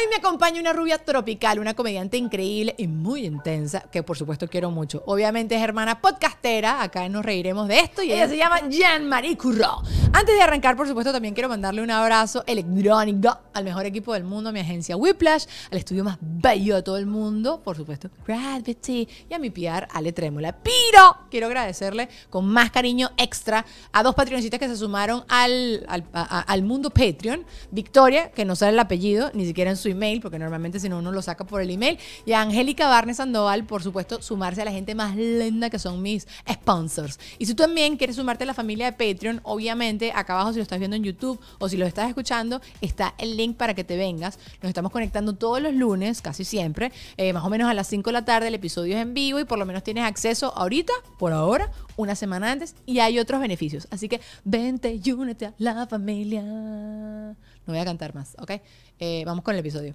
Hoy me acompaña una rubia tropical, una comediante increíble y muy intensa, que por supuesto quiero mucho. Obviamente es hermana podcastera, acá nos reiremos de esto y ella se llama Jean-Marie Curro. Antes de arrancar, por supuesto, también quiero mandarle un abrazo electrónico al mejor equipo del mundo, a mi agencia Whiplash, al estudio más bello de todo el mundo, por supuesto, Gravity, y a mi piar Ale Trémula. Pero quiero agradecerle con más cariño extra a dos patrioncitas que se sumaron al, al, al mundo Patreon. Victoria, que no sale el apellido, ni siquiera en su email, porque normalmente si no uno lo saca por el email. Y a Angélica Barnes Sandoval, por supuesto, sumarse a la gente más linda que son mis sponsors. Y si tú también quieres sumarte a la familia de Patreon, obviamente acá abajo si lo estás viendo en YouTube o si lo estás escuchando, está el link para que te vengas. Nos estamos conectando todos los lunes, casi siempre, eh, más o menos a las 5 de la tarde, el episodio es en vivo y por lo menos tienes acceso ahorita, por ahora, una semana antes y hay otros beneficios. Así que vente y únete a la familia. No voy a cantar más, ¿ok? Eh, vamos con el episodio.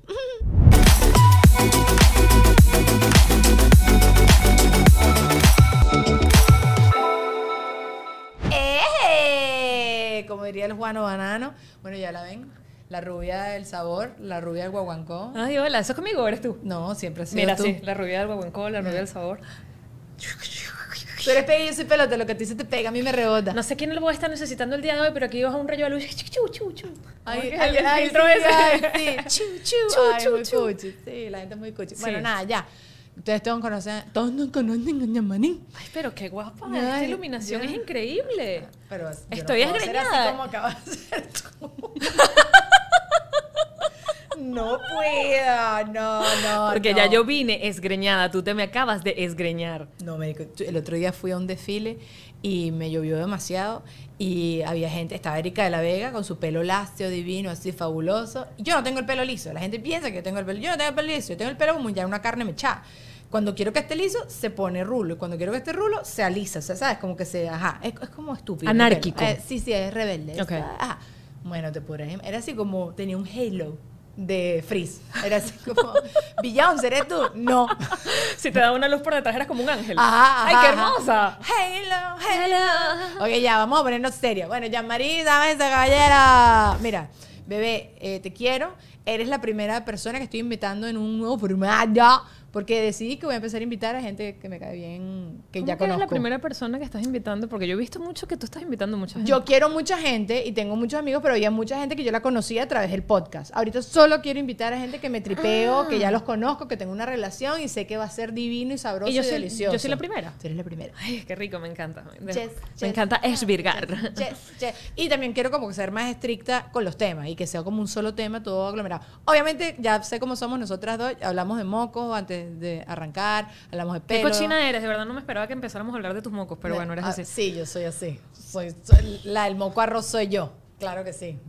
¡Eh! Como diría el Juano Banano. Bueno, ya la ven. La rubia del sabor, la rubia del guaguancó. Ay, hola, ¿eso es conmigo eres tú? No, siempre ha sido Mira, sí, la rubia del guaguancó, la rubia del sabor. Tú eres pega y yo soy pelota. Lo que a ti se te pega, a mí me rebota. No sé quién lo voy a estar necesitando el día de hoy, pero aquí vas a un rayo de luz. Ay, ay, sí, Ay, la gente es muy Bueno, nada, ya. Ustedes todos conocen, todos nos conocen Ay, pero qué guapa, iluminación es increíble. Pero Estoy no ser No puedo, no, no. Porque ya yo vine esgreñada, tú te me acabas de esgreñar. No, médico, el otro día fui a un desfile y me llovió demasiado y había gente, estaba Erika de la Vega con su pelo lacio, divino, así fabuloso. Yo no tengo el pelo liso, la gente piensa que yo tengo el pelo, yo no tengo el pelo liso, yo tengo el pelo como ya una carne mechada. Cuando quiero que esté liso, se pone rulo. Y cuando quiero que esté rulo, se alisa. O sea, ¿sabes? Como que se. Ajá. Es, como estúpido. Anárquico. Eh, sí, sí, es rebelde. Bueno, te ejemplo Era así como. Tenía un halo de frizz Era así como, Beyoncé, ¿eres tú? No. Si te da una luz por detrás, eras como un ángel. ¡Ay, qué hermosa! Hello, hello. Ok, ya, vamos a ponernos serios. Bueno, ya Marisa, dame esa caballera. Mira, bebé, eh, te quiero. Eres la primera persona que estoy invitando en un nuevo formato porque decidí que voy a empezar a invitar a gente que me cae bien, que ya que conozco. es la primera persona que estás invitando? Porque yo he visto mucho que tú estás invitando a mucha gente. Yo quiero mucha gente y tengo muchos amigos, pero había mucha gente que yo la conocía a través del podcast. Ahorita solo quiero invitar a gente que me tripeo, que ya ah. los conozco, que tengo una relación y sé que va a ser divino y sabroso y, yo soy, delicioso. Yo soy la primera. Tú eres la primera. Ay, qué rico, me encanta. Yes, me encanta esvirgar. Yes, y también quiero como ser más estricta con los temas y que sea como un solo tema todo aglomerado. Obviamente, ya sé cómo somos nosotras dos, hablamos de moco antes de, arrancar, hablamos de pelo. Qué cochina eres, de verdad no me esperaba que empezáramos a hablar de tus mocos, pero bueno, eres ah, así. Sí, yo soy así. Soy, la del moco arroz soy yo, claro que sí.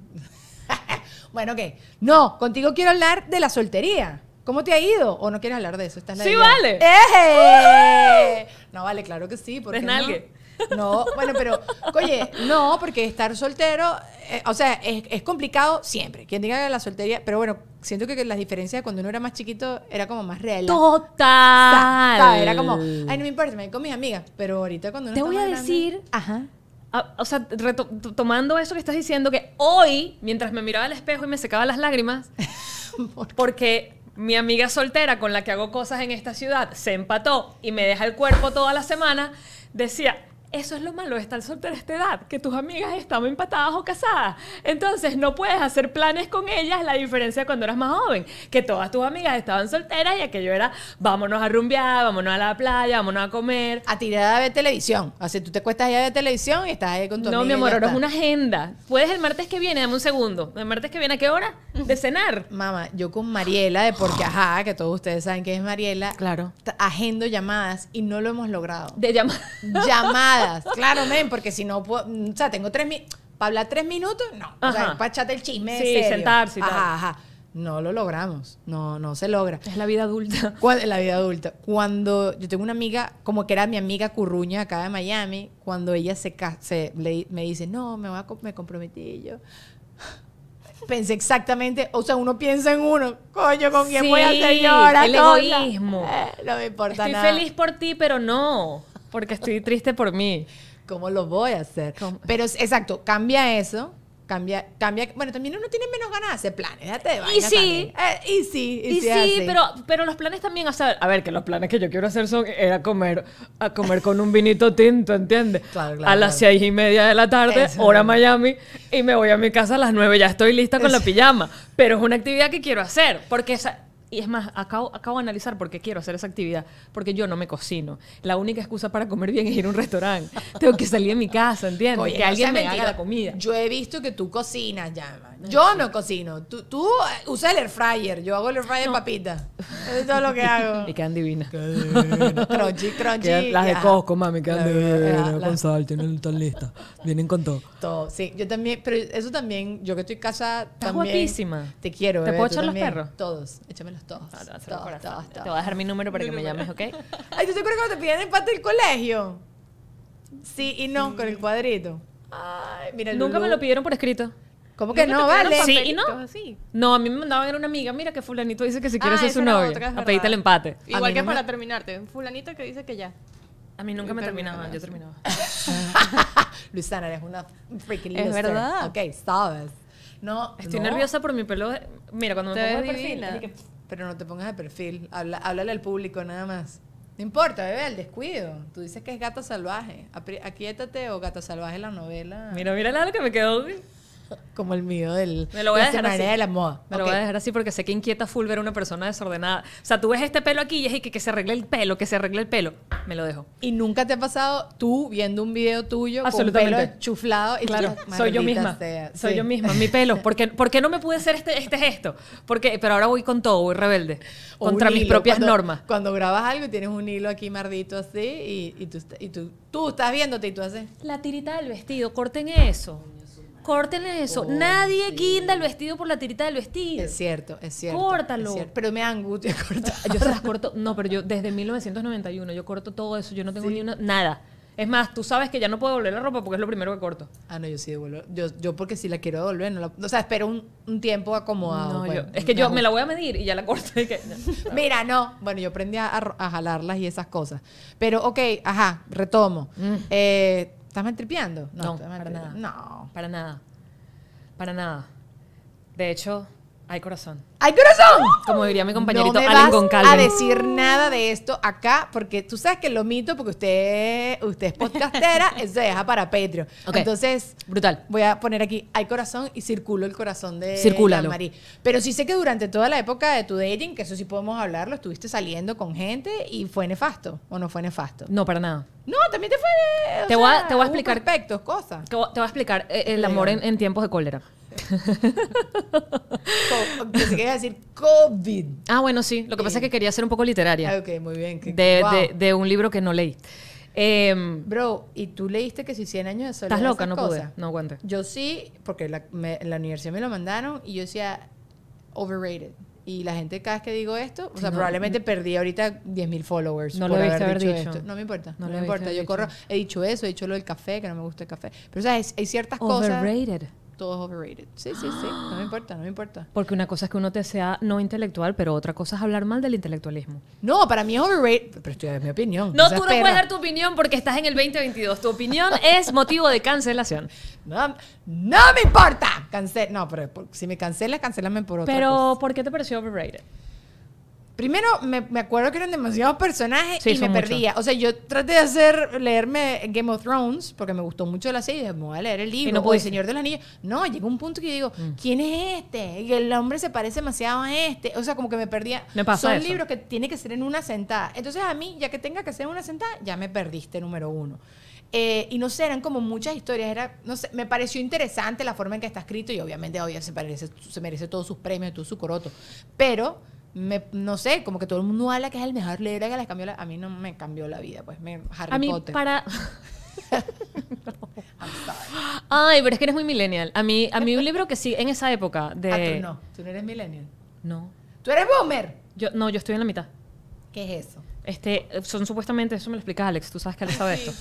bueno, ok. No, contigo quiero hablar de la soltería. ¿Cómo te ha ido? ¿O no quieres hablar de eso? sí, vale. ¡Eh! No, vale, claro que sí. porque no, bueno, pero, oye, no, porque estar soltero, eh, o sea, es, complicado siempre. Quien diga que la soltería, pero bueno, siento que, las diferencias cuando uno era más chiquito era como más real. Total. era como, ay, no me importa, me voy con mis amigas. Pero ahorita cuando uno Te voy a decir, ajá. o sea, tomando eso que estás diciendo, que hoy, mientras me miraba al espejo y me secaba las lágrimas, porque mi amiga soltera con la que hago cosas en esta ciudad se empató y me deja el cuerpo toda la semana, decía, eso es lo malo de estar soltera a esta edad, que tus amigas están empatadas o casadas. Entonces no puedes hacer planes con ellas, la diferencia cuando eras más joven, que todas tus amigas estaban solteras y aquello era vámonos a rumbear, vámonos a la playa, vámonos a comer. A tirada de televisión. ¿Así tú te cuestas ya de televisión y estás ahí con tu No, mi amor, ahora es una agenda. Puedes el martes que viene, dame un segundo. ¿El martes que viene a qué hora? de cenar. Mamá, yo con Mariela, de porque ajá, que todos ustedes saben que es Mariela. Claro. Agendo llamadas y no lo hemos logrado. De llamadas. Llamadas. claro, men, porque si no puedo. Mm, o sea, tengo tres minutos. Para hablar tres minutos, no. sea, para echarte el chisme. Sí, sentarse ajá, Ajá. No lo logramos. No, no se logra. Es la vida adulta. ¿Cuál es la vida adulta. Cuando yo tengo una amiga, como que era mi amiga curruña acá de Miami, cuando ella se, me dice, no, me, voy a, me comprometí yo pensé exactamente, o sea, uno piensa en uno, coño, ¿con quién voy a hacer yo ahora? El egoísmo. Eh, no me importa estoy nada. Estoy feliz por ti, pero no, porque estoy triste por mí. ¿Cómo lo voy a hacer? Pero exacto, cambia eso cambia, cambia. Bueno, también uno tiene menos ganas de hacer planes, eh, Y sí. y sí, y, sí, pero, pero los planes también, a ver, que los planes que yo quiero hacer son, era comer, a comer con un vinito tinto, ¿entiendes? Claro, a las seis y media de la tarde, hora Miami, y me voy a mi casa a las nueve, ya estoy lista con la pijama. Pero es una actividad que quiero hacer, porque y es más, acabo, acabo de analizar por qué quiero hacer esa actividad, porque yo no me cocino. La única excusa para comer bien es ir a un restaurante. Tengo que salir de mi casa, ¿entiendes? que alguien me haga la comida. Yo he visto que tú cocinas, llama. Yo no cocino. Tú, tú eh, usas el air fryer. Yo hago el air fryer no. papita. Eso es todo lo que hago. Y quedan divinas. crunchy, crunchy. las de Costco, mami, quedan divinas. Con sal, tienen todo listo Vienen con todo. Todo, sí. Yo también, pero eso también, yo que estoy en casa Estás guapísima. Te quiero, ¿Te eh, puedo echar los perros? Todos. Échamelos todos. Ah, todos, Te voy a dejar mi número para que me llames, ¿ok? Ay, ¿tú te acuerdas cuando te pidieron empate del colegio? Sí y no, con el cuadrito. Ay, mira, Nunca me lo pidieron por escrito. ¿Cómo que no, vale? Sí, y no. No, a mí me mandaban era una amiga, mira que fulanito dice que si ah, quieres Ah, su novio, a pedirte el empate. Igual que para terminarte. Fulanito que dice que ya. A mí nunca me terminaban, yo terminaba. Luisana, eres una freaking Es verdad. Ok, sabes. No, Estoy nerviosa por mi pelo. Mira, cuando me pongas de perfil, Pero no te pongas de perfil. háblale al público nada más. No importa, bebé, el descuido. Tú dices que es gato salvaje. Apri- Aquíétate o gato salvaje la novela. Mira, mira la que me quedó como el mío del, me lo voy a dejar así. de la moda. Me lo voy a dejar así porque sé que inquieta full ver una persona desordenada. O sea, tú ves este pelo aquí y es que, que se arregle el pelo, que se arregle el pelo. Me lo dejo. ¿Y nunca te ha pasado tú viendo un video tuyo Absolutamente. pelo chuflado? Y claro, soy yo misma. Soy yo misma, mi pelo. ¿Por qué, no me pude hacer este, este gesto? Porque, pero ahora voy con todo, voy rebelde. contra mis propias normas. Cuando grabas algo y tienes un hilo aquí mardito así y, tú, y tú estás viéndote y tú haces... La tirita del vestido, corten eso. Córtenle eso. Nadie guinda el vestido por la tirita del vestido. Es cierto, es cierto. Córtalo. Pero me angustia cortar. Yo se las corto. No, pero yo desde 1991 yo corto todo eso. Yo no tengo ni una. Nada. Es más, tú sabes que ya no puedo devolver la ropa porque es lo primero que corto. Ah, no, yo sí devuelvo. Yo, yo porque si la quiero devolver, no la, o sea, espero un, tiempo acomodado. No, pues, es que yo me la voy a medir y ya la corto. Mira, no. Bueno, yo aprendí a, jalarlas y esas cosas. Pero, ok, ajá, retomo. Mm. Eh ¿Estás maltripeando? No, para nada. No. Para nada. Para nada. De hecho, hay corazón. ¡Hay corazón! Como diría mi compañerito no Alan a decir nada de esto acá, porque tú sabes que lo mito, porque usted, usted es podcastera, se deja para Patreon. Entonces, brutal. Voy a poner aquí, hay corazón y circulo el corazón de Marí. Pero sí sé que durante toda la época de tu dating, que eso sí podemos hablarlo, estuviste saliendo con gente y fue nefasto, ¿o no fue nefasto? No, para nada. No, también te fue. Te voy, a, te, voy a, explicar. Aspectos, eh, cosas. Te voy, a explicar el, amor en, tiempos de cólera. Pensé decir COVID. Ah, bueno, sí. Lo que pasa es que quería ser un poco literaria. Ah, ok, muy bien. de, un libro que no leí. Em, Bro, ¿y tú leíste que si 100 años de soledad? Estás loca, no pude. No aguante. Yo sí, porque la, la universidad me lo mandaron y yo decía overrated. Y la gente cada vez que digo esto, o sea, probablemente perdí ahorita 10.000 followers no por haber, dicho, esto. No me importa, no, me importa. Yo corro, he dicho eso, he dicho lo del café, que no me gusta el café. Pero, o sea, hay ciertas cosas es overrated. Sí, sí, sí, no me importa, no me importa. Porque una cosa es que uno te sea no intelectual, pero otra cosa es hablar mal del intelectualismo. No, para mí es overrated, pero estoy es mi opinión. No, tú no puedes dar tu opinión porque estás en el 2022. Tu opinión es motivo de cancelación. No, no me importa. Cancel no, pero si me cancelas, cancelame por otra Pero ¿por qué te pareció overrated? Primero, me, acuerdo que eran demasiados personajes y me perdía. O sea, yo traté de hacer, leerme Game of Thrones, porque me gustó mucho la serie, me voy a leer el libro, no El Señor de los Anillos. No, llegó un punto que yo digo, mm. ¿quién es este? Y el hombre se parece demasiado a este. O sea, como que me perdía. Me pasa Son libros que tiene que ser en una sentada. Entonces, a mí, ya que tenga que ser en una sentada, ya me perdiste, número uno. Eh, y no sé, eran como muchas historias. Era, no sé, me pareció interesante la forma en que está escrito y obviamente obviamente se, se merece todos sus premios, todo su coroto. Pero no sé, como que todo el mundo habla que es el mejor leer, que les cambió A mí no me cambió la vida, pues me Harry a mí Potter. para... Ay, pero es que eres muy millennial. A mí, a mí un libro que sí, en esa época de... Ah, tú no, tú no eres millennial. No. ¿Tú eres boomer? Yo, no, yo estoy en la mitad. ¿Qué es eso? Este, son supuestamente, eso me lo explica Alex, tú sabes que Alex sabe esto.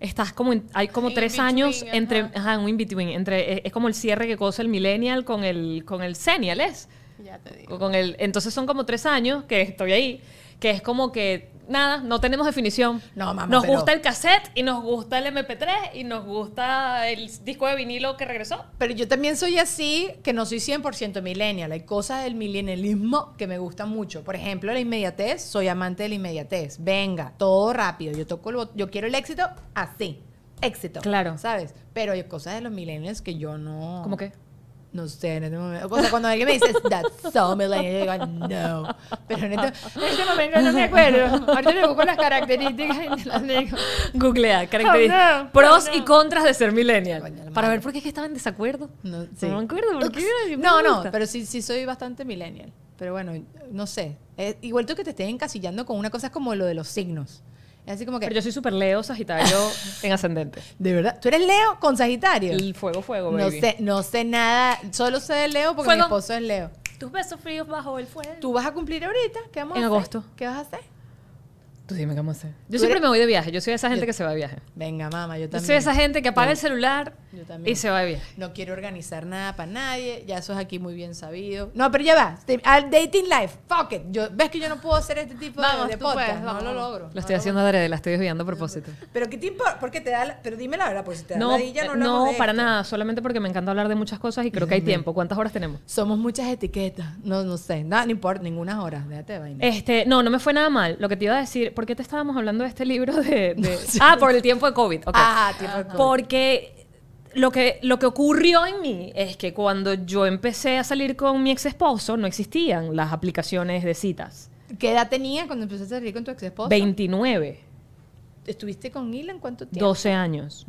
Estás como, hay como tres años entre, ajá, un in-between, entre, es, es, como el cierre que cosa el millennial con el, con el senial, ¿es? Ya te digo. Con el, entonces son como tres años que estoy ahí, que es como que nada, no tenemos definición. No, mamá. Nos gusta el cassette y nos gusta el MP3 y nos gusta el disco de vinilo que regresó. Pero yo también soy así, que no soy 100% millennial. Hay cosas del millennialismo que me gustan mucho. Por ejemplo, la inmediatez. Soy amante de la inmediatez. Venga, todo rápido. Yo toco yo quiero el éxito así. Éxito. Claro. ¿Sabes? Pero hay cosas de los millennials que yo no. ¿Cómo qué? no sé, en este momento. O cuando alguien me dice, that's so millennial, yo digo, no. Pero en este, en este momento no me acuerdo. Ahorita me busco las características y te las digo. Googlea, oh, características. Oh, pros y contras de ser millennial. para ver por qué es que estaba en desacuerdo. No, me acuerdo. ¿por qué? No, no, pero sí, sí soy bastante millennial. Pero bueno, no sé. Eh, igual tú que te estés encasillando con una cosa es como lo de los signos como que. Pero yo soy super Leo, Sagitario en ascendente. De verdad. ¿Tú eres Leo con Sagitario? El fuego, fuego, baby. No sé, no sé nada. Solo sé de Leo porque mi esposo es Leo. Tus besos fríos bajo el fuego. Tú vas a cumplir ahorita. ¿Qué vamos En a hacer? agosto. ¿Qué vas a hacer? Tú dime cómo sé. Yo siempre me voy de viaje. Yo soy esa gente que se va de viaje. Venga, mamá, yo también. Yo soy esa gente que apaga el celular y se va de viaje. No quiero organizar nada para nadie. Ya eso es aquí muy bien sabido. No, pero ya va. Al dating life. Fuck it. ¿Ves que yo no puedo hacer este tipo de, de podcast? no lo logro. Lo estoy haciendo haciendo adrede, la estoy desviando a propósito. Pero ¿qué tiempo... ¿Por qué te da Pero dime la verdad, porque si te da no, no para nada. Solamente porque me encanta hablar de muchas cosas y creo que hay tiempo. ¿Cuántas horas tenemos? Somos muchas etiquetas. No, no sé. Nada, no importa. Ninguna hora. Déjate vaina. Este, no, no me fue nada mal. Lo que te iba a decir ¿por qué te estábamos hablando de este libro de, ah, por el tiempo de COVID. Ah, tiempo de COVID. Porque lo que, lo que ocurrió en mí es que cuando yo empecé a salir con mi ex esposo, no existían las aplicaciones de citas. ¿Qué edad tenía cuando empecé a salir con tu ex esposo? 29. ¿Estuviste con en cuánto tiempo? 12 años.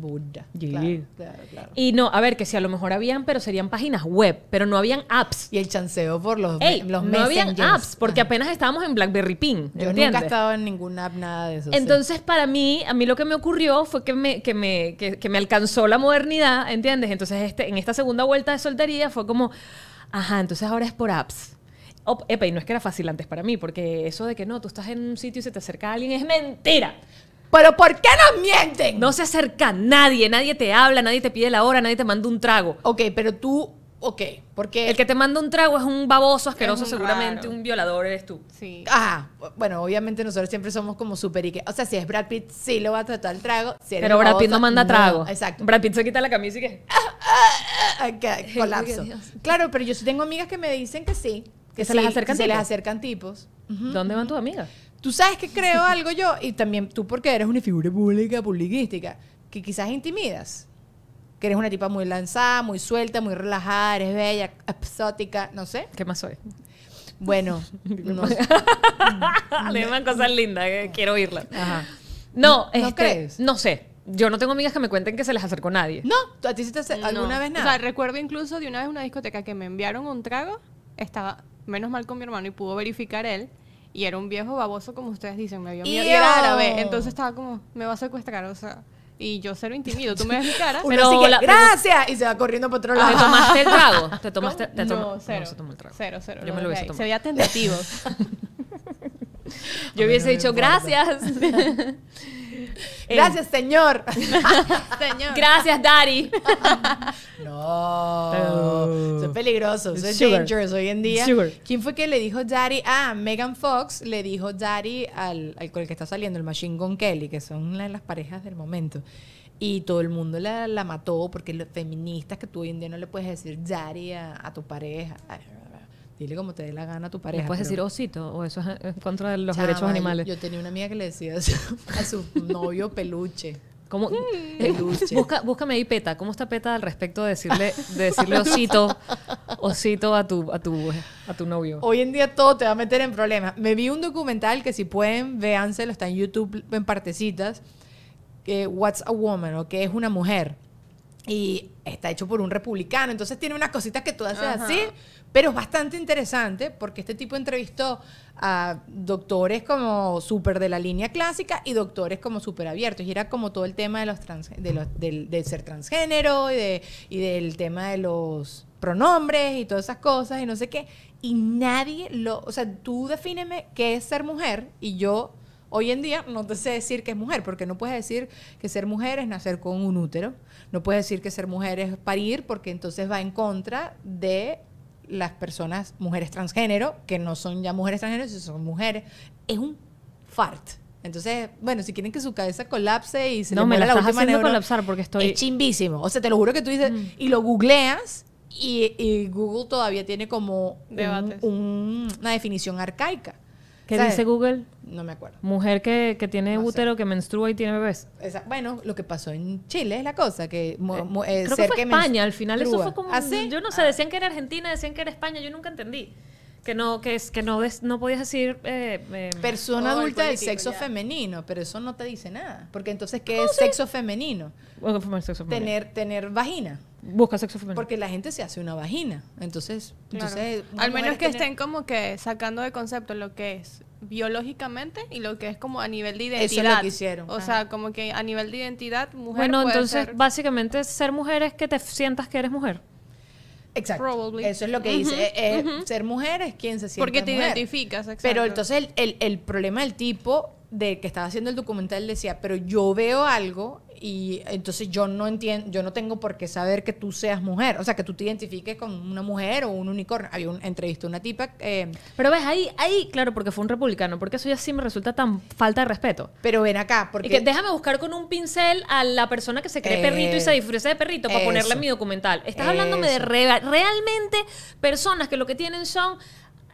Y no, a ver, que si a lo mejor habían, pero serían páginas web, pero no habían apps. Y el chanceo por los, No habían apps, porque ah. apenas estábamos en BlackBerry Pin. Yo nunca he estado en ninguna app, nada de eso. Entonces, para mí, a mí lo que me ocurrió fue que me, que me, me alcanzó la modernidad, ¿entiendes? Entonces, este, en esta segunda vuelta de soltería fue como, ajá, entonces ahora es por apps. Epa, y no es que era fácil antes para mí, porque eso de que no, tú estás en un sitio y se te acerca a alguien es mentira. Pero ¿por qué nos mienten? No se acerca nadie, nadie te habla, nadie te pide la hora, nadie te manda un trago. Ok, pero tú, ok, porque... El que te manda un trago es un baboso asqueroso, seguramente un violador eres tú. Sí. Ajá, bueno, obviamente nosotros siempre somos como súper que O sea, si es Brad Pitt, sí lo va a tratar el trago. pero Brad Pitt no manda trago. exacto. Brad Pitt se quita la camisa y que... colapso. Claro, pero yo sí tengo amigas que me dicen que sí. Que, se les acercan se tipos. les acercan tipos. ¿Dónde van tus amigas? Tú sabes que creo algo yo, y también tú porque eres una figura pública, publicística que quizás intimidas. Que eres una tipa muy lanzada, muy suelta, muy relajada, eres bella, exótica, no sé. ¿Qué más soy? Bueno, no. Le cosas lindas, eh, quiero oírla. No, ¿No, ¿No crees? No sé. Yo no tengo amigas que me cuenten que se les acercó nadie. No, a ti sí te acercó alguna vez nada. O sea, recuerdo incluso de una vez una discoteca que me enviaron un trago, estaba menos mal con mi hermano y pudo verificar él. Y era un viejo baboso, como ustedes dicen, me vio y era árabe. Entonces estaba como, me va a secuestrar, o sea. Y yo cero intimido, tú me ves mi cara. pero sigue, la, gracias. Y se va corriendo por otro lado. ¿Te tomaste el trago? ¿Te tomaste te no, cero, Cero, cero. Yo me lo hubiese tomado. Se veía tentativo. yo hubiese dicho, gracias. Gracias, señor. Gracias, Daddy. no. soy peligroso. dangerous hoy en día. ¿Quién fue que le dijo Daddy? Ah, Megan Fox le dijo Daddy al, al con el que está saliendo, el Machine Gun Kelly, que son una de las parejas del momento. Y todo el mundo la, mató porque los feministas que tú hoy en día no le puedes decir daddy a tu pareja. Dile como te dé la gana a tu pareja. puedes decir osito? Oh, ¿O eso es en contra de los derechos animales? Yo, tenía una amiga que le decía a su, novio peluche. Como, eh, peluche. búscame ahí Peta. ¿Cómo está Peta al respecto de decirle, decirle osito, osito a tu, a, tu, a tu novio? Hoy en día todo te va a meter en problemas. Me vi un documental que si pueden, véanselo. Está en YouTube en partecitas. Que What's a Woman? O que es una mujer? y está hecho por un republicano. Entonces tiene unas cositas que tú haces así, pero es bastante interesante porque este tipo entrevistó a doctores como súper de la línea clásica y doctores como súper abiertos. Y era como todo el tema de los, trans, de del, ser transgénero y, del tema de los pronombres y todas esas cosas y no sé qué. Y nadie lo... O sea, tú defíneme qué es ser mujer y yo... Hoy en día no te sé decir que es mujer, porque no puedes decir que ser mujer es nacer con un útero no puedes decir que ser mujer es parir porque entonces va en contra de las personas, mujeres transgénero, que no son ya mujeres transgénero, sino son mujeres. Es un fart. Entonces, bueno, si quieren que su cabeza colapse y se no, me la, última colapsar porque estoy... Es chimbísimo. O sea, te lo juro que tú dices... Mm. Y lo googleas y, Google todavía tiene como una definición arcaica. ¿Qué dice Google? No me acuerdo. Mujer que, tiene útero, que menstrua y tiene bebés. bueno, lo que pasó en Chile es la cosa, que... Eh, eh, que fue España, al final eso fue como... ¿Ah, yo no sé, ah. decían que era Argentina, decían que era España, yo nunca entendí. Que no, que es, que no, no podías decir... Eh, Persona adulta del sexo femenino, pero eso no te dice nada. Porque entonces, ¿qué es sexo femenino? sexo femenino. Tener, tener vagina busca sexo femenino. Porque la gente se hace una vagina. Entonces, al menos que estén como que sacando de concepto lo que es biológicamente y lo que es como a nivel de identidad. Eso es lo que hicieron. O sea, como que a nivel de identidad, mujer. Bueno, entonces, básicamente, ser mujer es que te sientas que eres mujer. Exacto. Eso es lo que dice. Eh, eh, ser mujer es quien se siente. Porque te identificas, exacto. Pero entonces el, el, problema del tipo de que estaba haciendo el documental decía, pero yo veo algo y entonces yo no entiendo, yo no tengo por qué saber que tú seas mujer, o sea, que tú te identifiques con una mujer o un unicornio. Había un entrevista una tipa. Em, pero ves, ahí, ahí, claro, porque fue un republicano, porque eso ya sí me resulta tan falta de respeto. Pero ven acá, porque. déjame buscar con un pincel a la persona que se cree perrito y se eh, disfruta de perrito para ponerle en mi documental. Estás hablándome de realmente personas que lo que tienen son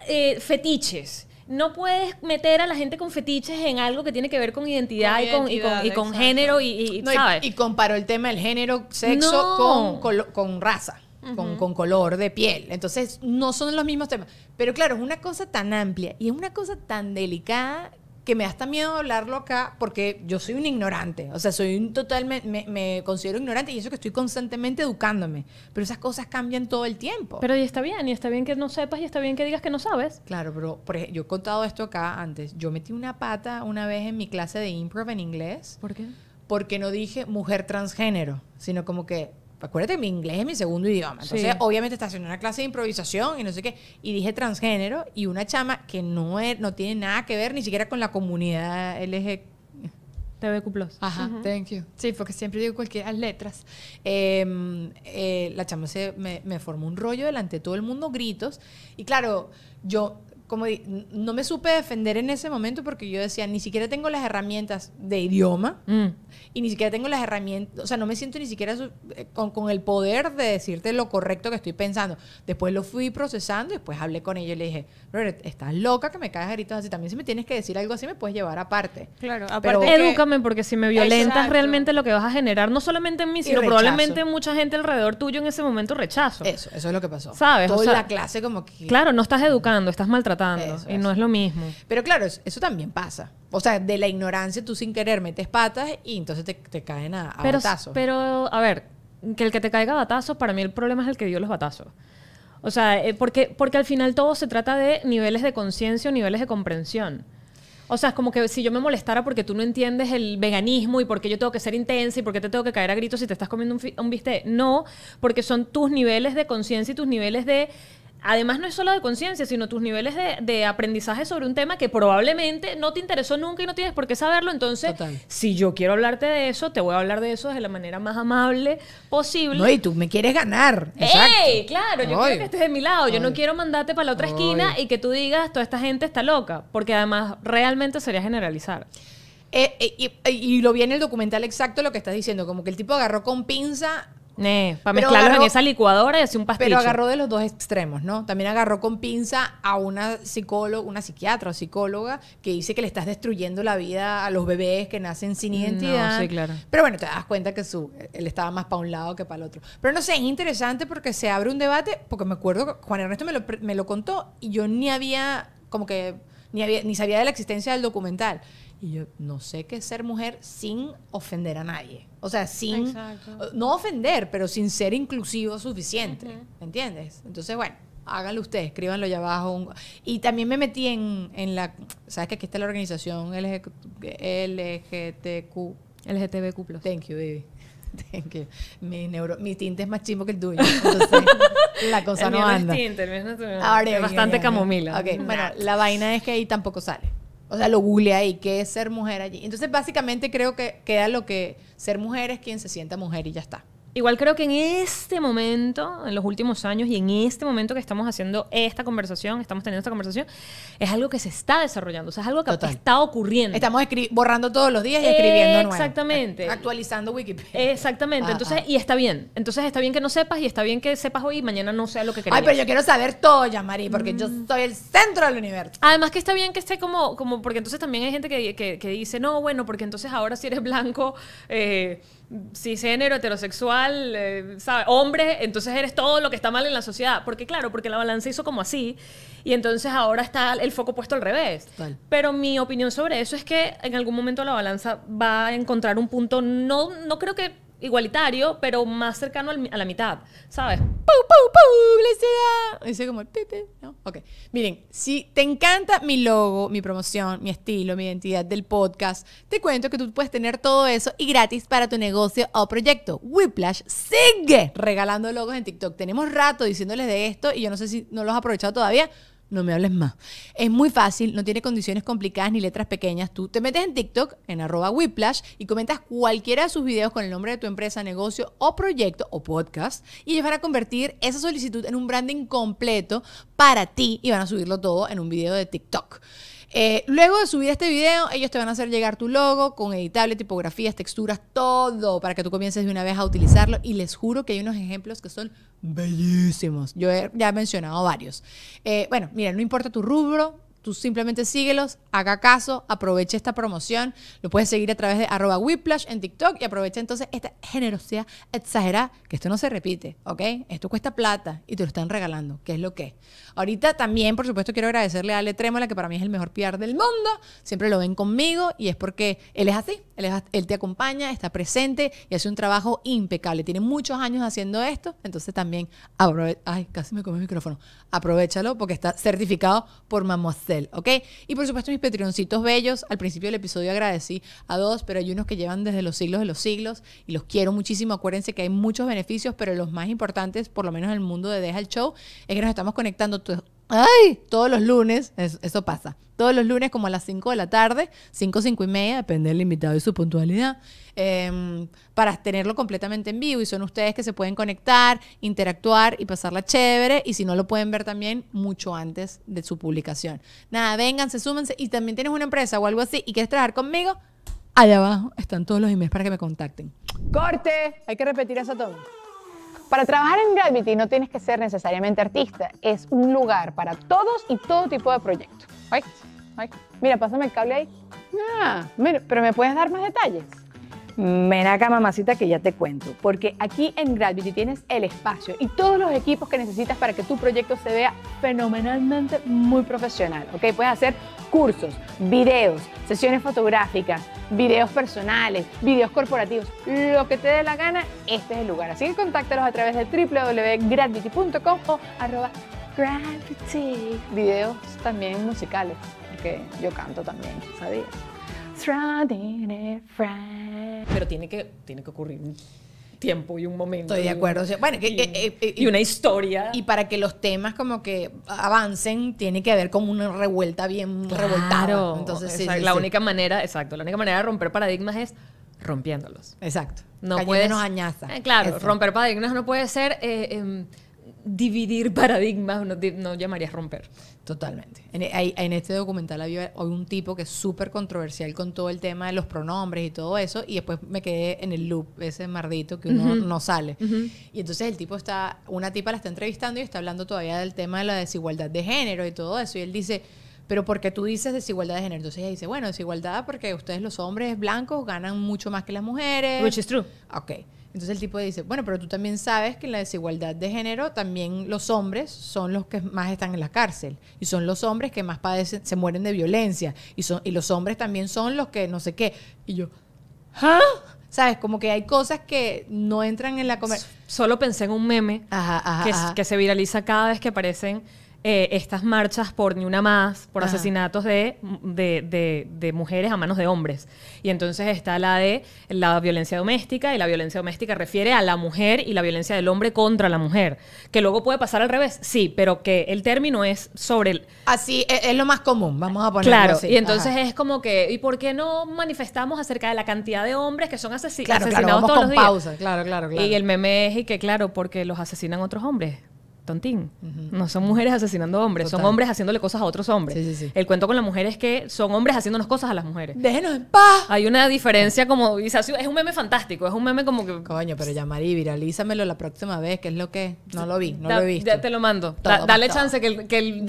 eh, fetiches no puedes meter a la gente con fetiches en algo que tiene que ver con identidad, y, con, y con, género y, y, comparó el tema del género, sexo con, con, raza, con color de piel. Entonces, no son los mismos temas. Pero claro, es una cosa tan amplia y es una cosa tan delicada que me da hasta miedo hablarlo acá porque yo soy un ignorante. O sea, soy un total, me, considero ignorante y eso que estoy constantemente educándome. Pero esas cosas cambian todo el tiempo. Pero y está bien, y está bien que no sepas y está bien que digas que no sabes. Claro, pero yo he contado esto acá antes. Yo metí una pata una vez en mi clase de improv en inglés. ¿Por qué? Porque no dije mujer transgénero, sino como que acuérdate, mi inglés es mi segundo idioma. Entonces, obviamente está haciendo una clase de improvisación y no sé qué. Y dije transgénero y una chama que no, no tiene nada que ver ni siquiera con la comunidad LG. TV Ajá, thank you. Sí, porque siempre digo cualquiera letras. Em, eh, la chama se, me formó un rollo delante de todo el mundo, gritos. Y claro, yo como no me supe defender en ese momento porque yo decía, ni siquiera tengo las herramientas de idioma mm. y ni siquiera tengo las herramientas, o sea, no me siento ni siquiera eh, con, con, el poder de decirte lo correcto que estoy pensando. Después lo fui procesando, después hablé con ella y le dije, Robert, estás loca que me caes gritos así, también si me tienes que decir algo así me puedes llevar aparte. Claro, aparte Pero, edúcame porque si me violentas realmente lo que vas a generar, no solamente en mí, sino probablemente mucha gente alrededor tuyo en ese momento rechazo. Eso, eso es lo que pasó. ¿Sabes? Toda o sea, la clase como que... Claro, no estás educando, estás maltratando y no es lo mismo. Pero claro, eso también pasa. O sea, de la ignorancia tú sin querer metes patas y entonces te, caen a, pero, batazos. Pero, a ver, que el que te caiga batazos, para mí el problema es el que dio los batazos. O sea, eh, porque, porque al final todo se trata de niveles de conciencia o niveles de comprensión. O sea, es como que si yo me molestara porque tú no entiendes el veganismo y por qué yo tengo que ser intensa y por qué te tengo que caer a gritos si te estás comiendo un, un bistec. No, porque son tus niveles de conciencia y tus niveles de además no es solo de conciencia, sino tus niveles de, aprendizaje sobre un tema que probablemente no te interesó nunca y no tienes por qué saberlo. Entonces, si yo quiero hablarte de eso, te voy a hablar de eso de la manera más amable posible. No, y tú me quieres ganar. ¡Ey! Claro, yo quiero que estés de mi lado. Yo no quiero mandarte para la otra esquina y que tú digas, toda esta gente está loca. Porque además, realmente sería generalizar. Eh, eh, y, eh, y, lo vi en el documental exacto lo que estás diciendo, como que el tipo agarró con pinza eh, para mezclarlos en esa licuadora y hacer un pastel. Pero agarró de los dos extremos, ¿no? También agarró con pinza a una psicóloga, una psiquiatra o psicóloga que dice que le estás destruyendo la vida a los bebés que nacen sin mm, identidad. sí, claro. Pero bueno, te das cuenta que su, él estaba más para un lado que para el otro. Pero no sé, es interesante porque se abre un debate, porque me acuerdo que Juan Ernesto me lo, me lo contó y yo ni había, como que, ni, había, ni sabía de la existencia del documental. Y yo no sé qué es ser mujer sin ofender a nadie. O sea, sin. Eh, no ofender, pero sin ser inclusivo suficiente. ¿Me entiendes? Entonces, bueno, háganlo ustedes, escríbanlo allá abajo. Y también me metí en, en la. ¿Sabes que aquí está la organización LG, LGTQ? LGTBQ. Thank you, baby. Thank you. Mi, tinte es más chimbo que el tuyo. Entonces, la cosa no anda. Es es, bastante camomila. Bueno, la vaina es que ahí tampoco sale. O sea, lo googleé ahí, ¿qué es ser mujer allí? Entonces, básicamente creo que queda lo que ser mujer es quien se sienta mujer y ya está. Igual creo que en este momento, en los últimos años y en este momento que estamos haciendo esta conversación, estamos teniendo esta conversación, es algo que se está desarrollando, o sea, es algo que está ocurriendo. Estamos borrando todos los días y escribiendo Exactamente. Actualizando Wikipedia. Exactamente. Entonces, y está bien. Entonces, está bien que no sepas y está bien que sepas hoy y mañana no sea lo que querías. Ay, pero yo quiero saber todo, ya, Mari, porque yo mm. soy el centro del universo. Además que está bien que esté como, como porque entonces también hay gente que, que, que dice, no, bueno, porque entonces ahora si eres blanco, eh, cisgénero, heterosexual, eh, ¿sabes? Hombre, entonces eres todo lo que está mal en la sociedad. Porque claro, porque la balanza hizo como así y entonces ahora está el foco puesto al revés. Pero mi opinión sobre eso es que en algún momento la balanza va a encontrar un punto, no, no creo que igualitario, pero más cercano a la mitad, ¿sabes? ¡Pau, pau, pau! ¡Publicidad! Dice como el ¿no? Ok. Miren, si te encanta mi logo, mi promoción, mi estilo, mi identidad del podcast, te cuento que tú puedes tener todo eso y gratis para tu negocio o proyecto. Whiplash sigue regalando logos en TikTok. Tenemos rato diciéndoles de esto y yo no sé si no los has aprovechado todavía no me hables más. Es muy fácil, no tiene condiciones complicadas ni letras pequeñas. Tú te metes en TikTok, en arroba whiplash, y comentas cualquiera de sus videos con el nombre de tu empresa, negocio o proyecto o podcast, y ellos van a convertir esa solicitud en un branding completo para ti y van a subirlo todo en un video de TikTok. Eh, luego de subir este video, ellos te van a hacer llegar tu logo con editable, tipografías, texturas, todo, para que tú comiences de una vez a utilizarlo. Y les juro que hay unos ejemplos que son bellísimos. Yo ya he mencionado varios. Eh, bueno, mira, no importa tu rubro, Tú simplemente síguelos, haga caso, aproveche esta promoción. Lo puedes seguir a través de arroba whiplash en TikTok y aprovecha entonces esta generosidad exagerada, que esto no se repite, ¿ok? Esto cuesta plata y te lo están regalando, qué es lo que es. Ahorita también, por supuesto, quiero agradecerle a Ale Trémola, que para mí es el mejor PR del mundo. Siempre lo ven conmigo y es porque él es así, él, te acompaña, está presente y hace un trabajo impecable. Tiene muchos años haciendo esto, entonces también Ay, casi me comí el micrófono. Aprovechalo porque está certificado por Mamoncé ¿ok? Y por supuesto mis Patreoncitos bellos. Al principio del episodio agradecí a dos, pero hay unos que llevan desde los siglos de los siglos y los quiero muchísimo. Acuérdense que hay muchos beneficios, pero los más importantes, por lo menos en el mundo de Deja el Show, es que nos estamos conectando Ay, todos los lunes, eso, pasa, todos los lunes como a las 5 de la tarde, 5, 5 y media, depende del invitado y su puntualidad, em, para tenerlo completamente en vivo y son ustedes que se pueden conectar, interactuar y pasarla chévere y si no lo pueden ver también mucho antes de su publicación. Nada, vénganse, súmense y también tienes una empresa o algo así y quieres trabajar conmigo, allá abajo están todos los emails para que me contacten. Corte, hay que repetir eso todo. Para trabajar en Gravity no tienes que ser necesariamente artista, es un lugar para todos y todo tipo de proyectos. Ay, ay. Mira, pásame el cable ahí. Ah, pero ¿me puedes dar más detalles? Ven acá, mamacita, que ya te cuento. Porque aquí en Gravity tienes el espacio y todos los equipos que necesitas para que tu proyecto se vea fenomenalmente muy profesional. ¿ok? Puedes hacer cursos, videos, sesiones fotográficas, videos personales, videos corporativos, lo que te dé la gana, este es el lugar. Así que contáctalos a través de www.gravity.com o arroba gravity. Videos también musicales, porque yo canto también, ¿sabías? Pero tiene que, tiene que ocurrir un tiempo y un momento. Estoy de acuerdo. y, una historia. Y para que los temas como que avancen, tiene que haber como una revuelta bien claro. revoltada. Entonces, la única manera, exacto, la única manera de romper paradigmas es rompiéndolos. Exacto. No puede. Eh, claro, romper paradigmas no puede ser eh, em, dividir paradigmas, no, no a romper. Totalmente. En, este documental había un tipo que es súper controversial con todo el tema de los pronombres y todo eso, y después me quedé en el loop, ese mardito que uno no sale. Y entonces el tipo está, una tipa la está entrevistando y está hablando todavía del tema de la desigualdad de género y todo eso, y él dice, pero porque tú dices desigualdad de género. Entonces ella dice, bueno, desigualdad porque ustedes los hombres blancos ganan mucho más que las mujeres. Which is true. Ok. Entonces el tipo dice, bueno, pero tú también sabes que en la desigualdad de género también los hombres son los que más están en la cárcel y son los hombres que más padecen, se mueren de violencia y, son, y los hombres también son los que no sé qué. Y yo, ¿ah? ¿Sabes? Como que hay cosas que no entran en la conversación. Solo pensé en un meme que, se viraliza cada vez que aparecen eh, estas marchas por ni una más, por asesinatos de, mujeres a manos de hombres. Y entonces está la de la violencia doméstica, y la violencia doméstica refiere a la mujer y la violencia del hombre contra la mujer. Que luego puede pasar al revés, sí, pero que el término es sobre el. Así, e, es, lo más común, vamos a ponerlo claro, y entonces es como que, ¿y por qué no manifestamos acerca de la cantidad de hombres que son asesinados todos los claro, claro. Y el meme es y que, claro, porque los asesinan otros hombres. No son mujeres asesinando hombres, son hombres haciéndole cosas a otros hombres. El cuento con las mujeres es que son hombres haciéndonos cosas a las mujeres. Déjenos en paz. Hay una diferencia como, es un meme fantástico, es un meme como que... Coño, pero ya Mari, viralízamelo la próxima vez, que es lo que... No lo vi, no lo he Ya te lo mando. dale chance que, que él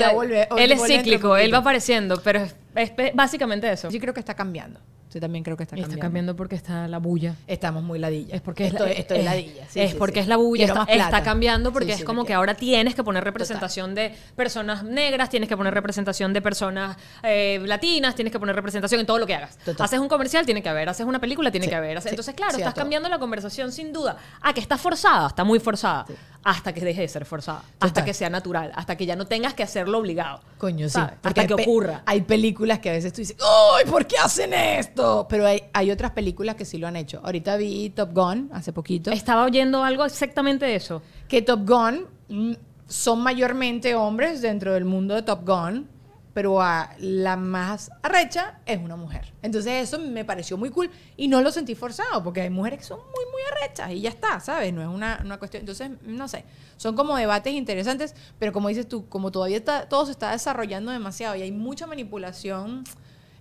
es cíclico, él va apareciendo, pero es básicamente eso. Yo creo que está cambiando. Yo también creo que está cambiando. Está cambiando porque está la bulla. Estamos muy ladilla. Es porque esto es, eh, es, ladilla. es porque es la bulla. Está, cambiando porque es como que ahora tienes que poner representación de personas negras, tienes que poner representación de personas eh, latinas, tienes que poner representación en todo lo que hagas. Haces un comercial, tiene que haber. Haces una película, tiene que haber. Entonces, claro, estás cambiando la conversación sin duda. Ah, que está forzada, está muy forzada hasta que deje de ser forzada, hasta que sea natural, hasta que ya no tengas que hacerlo obligado. Coño, sí. hasta que ocurra. Hay películas que a veces tú dices, ¡ay, ¿por qué hacen esto? Pero hay, hay otras películas que sí lo han hecho. Ahorita vi Top Gun hace poquito. Estaba oyendo algo exactamente de eso. Que Top Gun mm, son mayormente hombres dentro del mundo de Top Gun pero a la más arrecha es una mujer. Entonces eso me pareció muy cool y no lo sentí forzado, porque hay mujeres que son muy, muy arrechas y ya está, ¿sabes? No es una, cuestión. Entonces, no sé, son como debates interesantes, pero como dices tú, como todavía todo se está desarrollando demasiado y hay mucha manipulación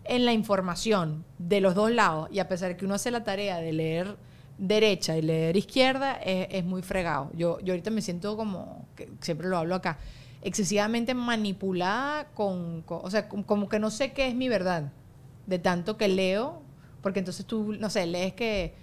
en la información de los dos lados, y a pesar de que uno hace la tarea de leer derecha y leer izquierda, es, muy fregado. Yo, yo ahorita me siento como, que siempre lo hablo acá excesivamente manipulada con, o sea, como que no sé qué es mi verdad de tanto que leo, porque entonces tú, no sé, lees que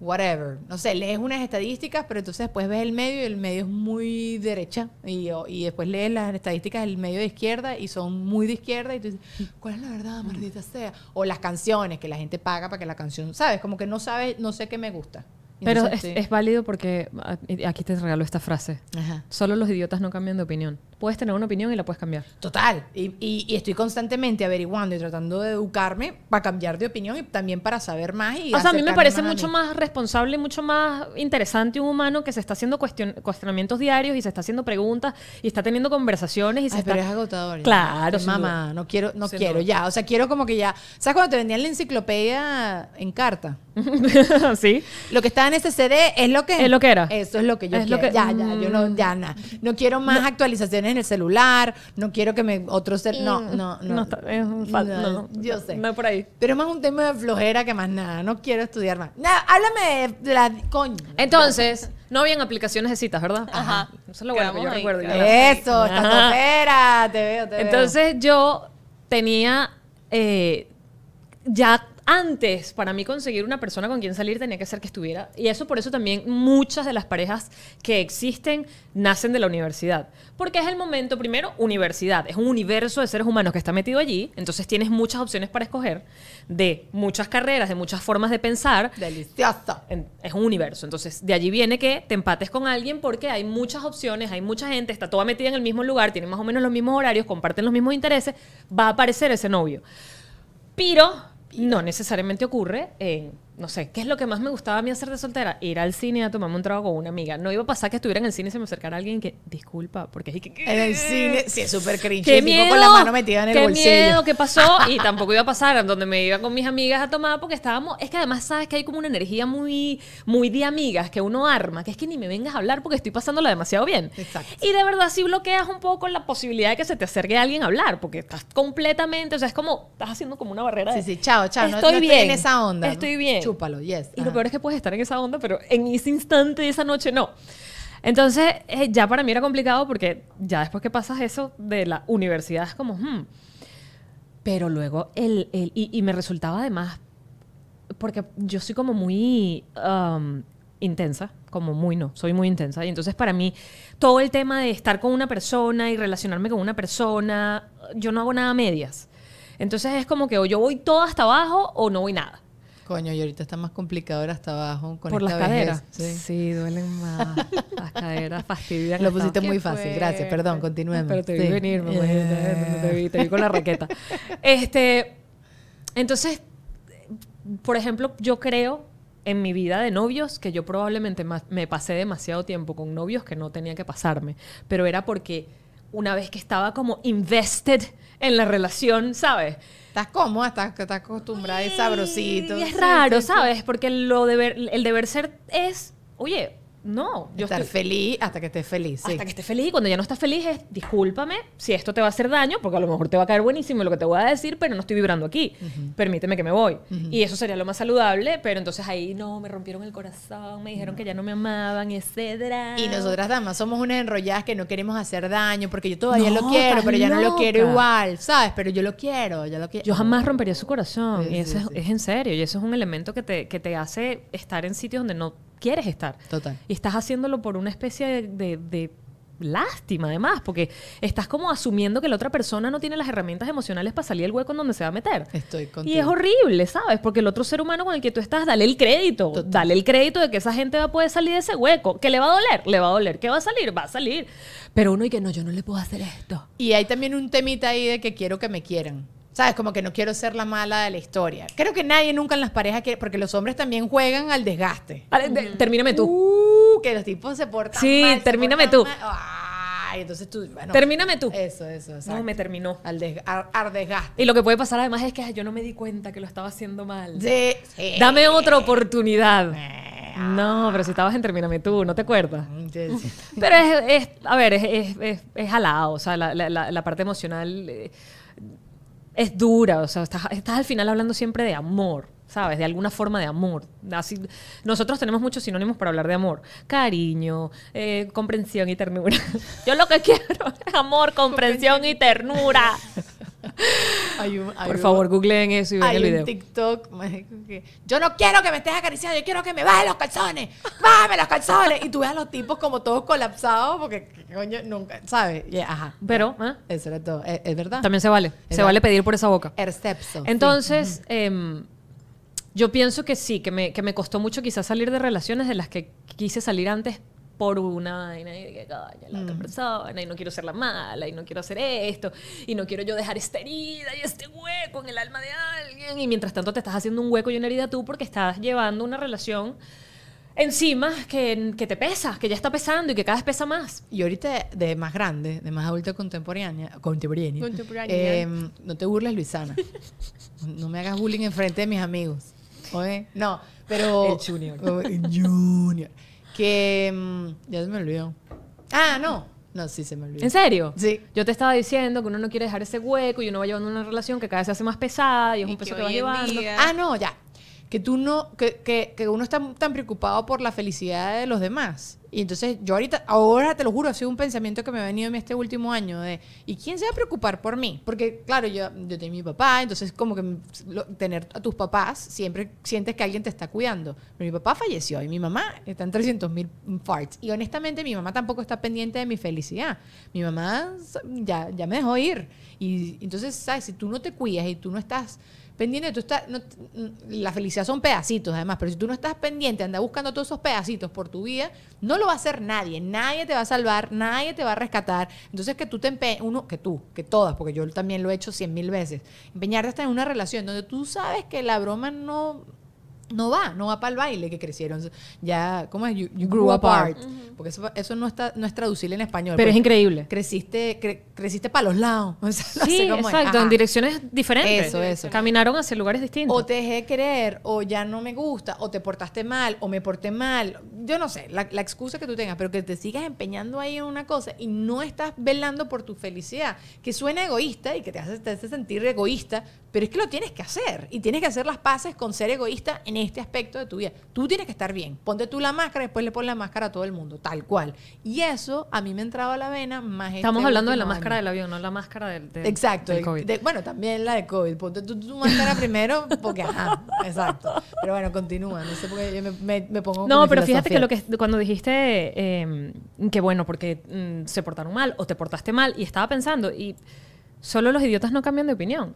whatever. No sé, lees unas estadísticas, pero entonces después ves el medio y el medio es muy derecha. Y, y después lees las estadísticas del medio de izquierda y son muy de izquierda. Y tú dices, ¿cuál es la verdad, mm. maldita sea? O las canciones que la gente paga para que la canción, ¿sabes? Como que no sabes, no sé qué me gusta. Pero es, válido porque ah, aquí te regalo esta frase. Solo los idiotas no cambian de opinión puedes tener una opinión y la puedes cambiar. Total. Y, estoy constantemente averiguando y tratando de educarme para cambiar de opinión y también para saber más. Y o sea, a mí me parece mucho más responsable, y mucho más interesante un humano que se está haciendo cuestionamientos diarios y se está haciendo preguntas y está teniendo conversaciones y se es agotador. ¿eh? Claro. Mamá, no quiero, no quiero ya. O sea, quiero como que ya... ¿Sabes cuando te vendían la enciclopedia en carta? sí. Lo que estaba en ese CD es lo que... Es lo que era. Eso es lo que yo quiero. Ya, ya, yo no... Mm. Ya, nada No quiero más actualizaciones en el celular, no quiero que me otro ser. Mm, no, no, no, no, no, yo sé. No es por ahí. Pero es más un tema de flojera que más nada, no quiero estudiar más. háblame de la coño. Entonces, no habían aplicaciones de citas, ¿verdad? Ajá. Eso es lo bueno que yo recuerdo. Eso, estás te veo, te Entonces yo tenía eh, ya antes, para mí conseguir una persona con quien salir tenía que ser que estuviera. Y eso por eso también muchas de las parejas que existen nacen de la universidad. Porque es el momento, primero, universidad. Es un universo de seres humanos que está metido allí. Entonces tienes muchas opciones para escoger de muchas carreras, de muchas formas de pensar. Deliciosa. Es un universo. Entonces de allí viene que te empates con alguien porque hay muchas opciones, hay mucha gente, está toda metida en el mismo lugar, tiene más o menos los mismos horarios, comparten los mismos intereses. Va a aparecer ese novio. Pero no necesariamente ocurre en no sé, ¿qué es lo que más me gustaba a mí hacer de soltera? Ir al cine a tomarme un trago con una amiga. No iba a pasar que estuviera en el cine y se me acercara alguien que, disculpa, porque es que... En el cine, sí, es súper cringe. ¡Qué Con la mano metida en el qué bolsillo. ¡Qué miedo! ¿Qué pasó? Y tampoco iba a pasar donde me iba con mis amigas a tomar porque estábamos... Es que además sabes que hay como una energía muy, muy de amigas que uno arma, que es que ni me vengas a hablar porque estoy pasándola demasiado bien. Exacto. Y de verdad si bloqueas un poco la posibilidad de que se te acerque alguien a hablar porque estás completamente... O sea, es como... Estás haciendo como una barrera de... Sí, sí, chao, chao. Estoy no, bien. en esa onda. Estoy bien. Y lo peor es que puedes estar en esa onda, pero en ese instante, esa noche, no. Entonces, eh, ya para mí era complicado porque ya después que pasas eso de la universidad es como, hmm". Pero luego, el, el y, me resultaba además, porque yo soy como muy um, intensa, como muy no, soy muy intensa. Y entonces, para mí, todo el tema de estar con una persona y relacionarme con una persona, yo no hago nada a medias. Entonces, es como que o yo voy todo hasta abajo o no voy nada. Coño, y ahorita está más complicado ir hasta abajo con Por las caderas. Sí. duelen más. Las caderas fastidian. Lo pusiste muy fácil, gracias. Perdón, continuemos. Pero te vi venir, te, vi, con la raqueta. este, entonces, por ejemplo, yo creo en mi vida de novios que yo probablemente me pasé demasiado tiempo con novios que no tenía que pasarme, pero era porque una vez que estaba como invested en la relación, ¿sabes? Estás cómoda, estás, acostumbrada y mm, sabrosito. Y es raro, ¿sabes? Porque lo deber, el deber ser es, oye, no, yo estar estoy feliz hasta que estés feliz. Hasta que estés feliz y cuando ya no estás feliz es discúlpame si esto te va a hacer daño, porque a lo mejor te va a caer buenísimo lo que te voy a decir, pero no estoy vibrando aquí. Permíteme que me voy. Y eso sería lo más saludable, pero entonces ahí no, me rompieron el corazón, me dijeron que ya no me amaban, etcétera Y nosotras damas somos unas enrolladas que no queremos hacer daño, porque yo todavía lo quiero, pero ya no lo quiero igual, ¿sabes? Pero yo lo quiero, ya lo quiero. Yo jamás rompería su corazón, y eso es, en serio, y eso es un elemento que te, que te hace estar en sitios donde no quieres estar. Total. Y estás haciéndolo por una especie de, lástima además, porque estás como asumiendo que la otra persona no tiene las herramientas emocionales para salir del hueco en donde se va a meter. Estoy contigo. Y es horrible, ¿sabes? Porque el otro ser humano con el que tú estás, dale el crédito, dale el crédito de que esa gente va a poder salir de ese hueco, ¿Qué le va a doler, le va a doler, ¿Qué va a salir, va a salir. Pero uno y que no, yo no le puedo hacer esto. Y hay también un temita ahí de que quiero que me quieran. ¿Sabes? Como que no quiero ser la mala de la historia. Creo que nadie nunca en las parejas porque los hombres también juegan al desgaste. termíname tú. Uh, que los tipos se portan Sí, termíname tú. entonces tú, bueno, Termíname tú. Eso, eso, exacto. No, me terminó. Al, desgaste. Y lo que puede pasar además es que yo no me di cuenta que lo estaba haciendo mal. Sí. sí. Dame otra oportunidad. Eh, no, ah. pero si estabas en Termíname tú, ¿no te acuerdas? Mm, pero es, a ver, es, es, es, o sea, la, la, parte emocional... Eh, es dura, o sea, estás, estás, al final hablando siempre de amor, ¿sabes? De alguna forma de amor. Así, nosotros tenemos muchos sinónimos para hablar de amor. Cariño, eh, comprensión y ternura. Yo lo que quiero es amor, comprensión y ternura. Por favor, googleen eso y vean el video. Hay un TikTok, yo no quiero que me estés acariciando, yo quiero que me bajen los calzones, bájame los calzones. Y tú ves a los tipos como todos colapsados, porque coño, nunca, ¿sabes? ajá. Pero, ¿eh? Eso era es, verdad. También se vale, se vale pedir por esa boca. Ercepso. Entonces, em, yo pienso que sí, que me, que me costó mucho quizás salir de relaciones de las que quise salir antes por una vaina y otra mm. persona y no quiero ser la mala y no quiero hacer esto y no quiero yo dejar esta herida y este hueco en el alma de alguien y mientras tanto te estás haciendo un hueco y una herida tú porque estás llevando una relación encima que, que te pesa, que ya está pesando y que cada vez pesa más. Y ahorita de más grande, de más adulta contemporánea, contemporánea, em, no te burles Luisana, no me hagas bullying enfrente de mis amigos. No, pero... El junior. Oh, el junior. Que. Mm, ya se me olvidó. Ah, no. No, sí, se me olvidó. ¿En serio? Sí. Yo te estaba diciendo que uno no quiere dejar ese hueco y uno va llevando una relación que cada vez se hace más pesada y es un peso que, va llevando. Ah, no, ya. Que tú no. Que, que, que uno está tan preocupado por la felicidad de los demás y entonces yo ahorita, ahora te lo juro, ha sido un pensamiento que me ha venido en este último año de, ¿y quién se va a preocupar por mí? Porque claro, yo, yo tengo mi papá, entonces como que tener a tus papás, siempre sientes que alguien te está cuidando. Pero mi papá falleció y mi mamá está en 300.000 mil farts. Y honestamente mi mamá tampoco está pendiente de mi felicidad. Mi mamá ya, ya me dejó ir. Y entonces, ¿sabes? Si tú no te cuidas y tú no estás pendiente, tú estás, mm, la felicidad son pedacitos además, pero si tú no estás pendiente, anda buscando todos esos pedacitos por tu vida, no lo va a hacer nadie, nadie te va a salvar, nadie te va a rescatar. Entonces que tú te empeñes, uno, que tú, que todas, porque yo también lo he hecho cien mil veces, empeñarte hasta en una relación donde tú sabes que la broma no, no va, no va para el baile que crecieron. Ya, ¿cómo es? You, grew, apart. Porque eso, no, está, no es traducible en español. Pero es pues, increíble. Creciste, creciste para los lados. no sí, sé exacto, en direcciones diferentes. Eso, eso. Caminaron hacia lugares distintos. O te dejé querer, o ya no me gusta, o te portaste mal, o me porté mal. Yo no sé, la, excusa que tú tengas, pero que te sigas empeñando ahí en una cosa y no estás velando por tu felicidad, que suena egoísta y que te hace, te sentir egoísta, pero es que lo tienes que hacer. Y tienes que hacer las paces con ser egoísta en este aspecto de tu vida. Tú tienes que estar bien. Ponte tú la máscara, después le pones la máscara a todo el mundo, tal cual. Y eso a mí me entraba a la vena más. Este Estamos hablando de la máscara del avión, no la máscara del, exacto, bueno, también la de COVID. Ponte tú tu máscara primero, porque ajá, exacto. Pero bueno, continúa, no sé por qué yo me, pongo. No, pero fíjate que, lo cuando dijiste em, que bueno, porque mm, se portaron mal o te portaste mal, y estaba pensando, y solo los idiotas no cambian de opinión.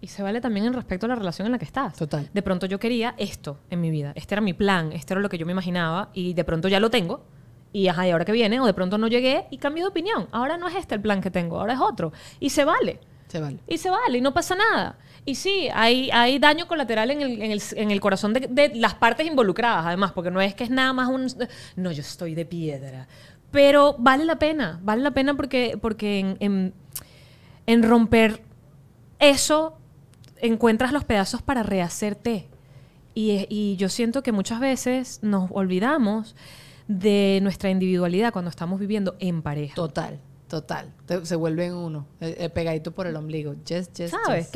Y se vale también en respecto a la relación en la que estás. Total. De pronto yo quería esto en mi vida. Este era mi plan, este era lo que yo me imaginaba y de pronto ya lo tengo. Y ajá, ¿y ahora que viene? O de pronto no llegué y cambio de opinión. Ahora no es este el plan que tengo, ahora es otro. Y se vale. Se vale. Y se vale, y no pasa nada. Y sí, hay, hay daño colateral en el, corazón de, las partes involucradas, además, porque no es que es nada más un... No, yo estoy de piedra pero vale la pena, vale la pena porque, porque en, en romper eso encuentras los pedazos para rehacerte. Y, yo siento que muchas veces nos olvidamos de nuestra individualidad cuando estamos viviendo en pareja. Total, total. Se se en uno, eh, eh, pegadito por el ombligo. ¿Sabes?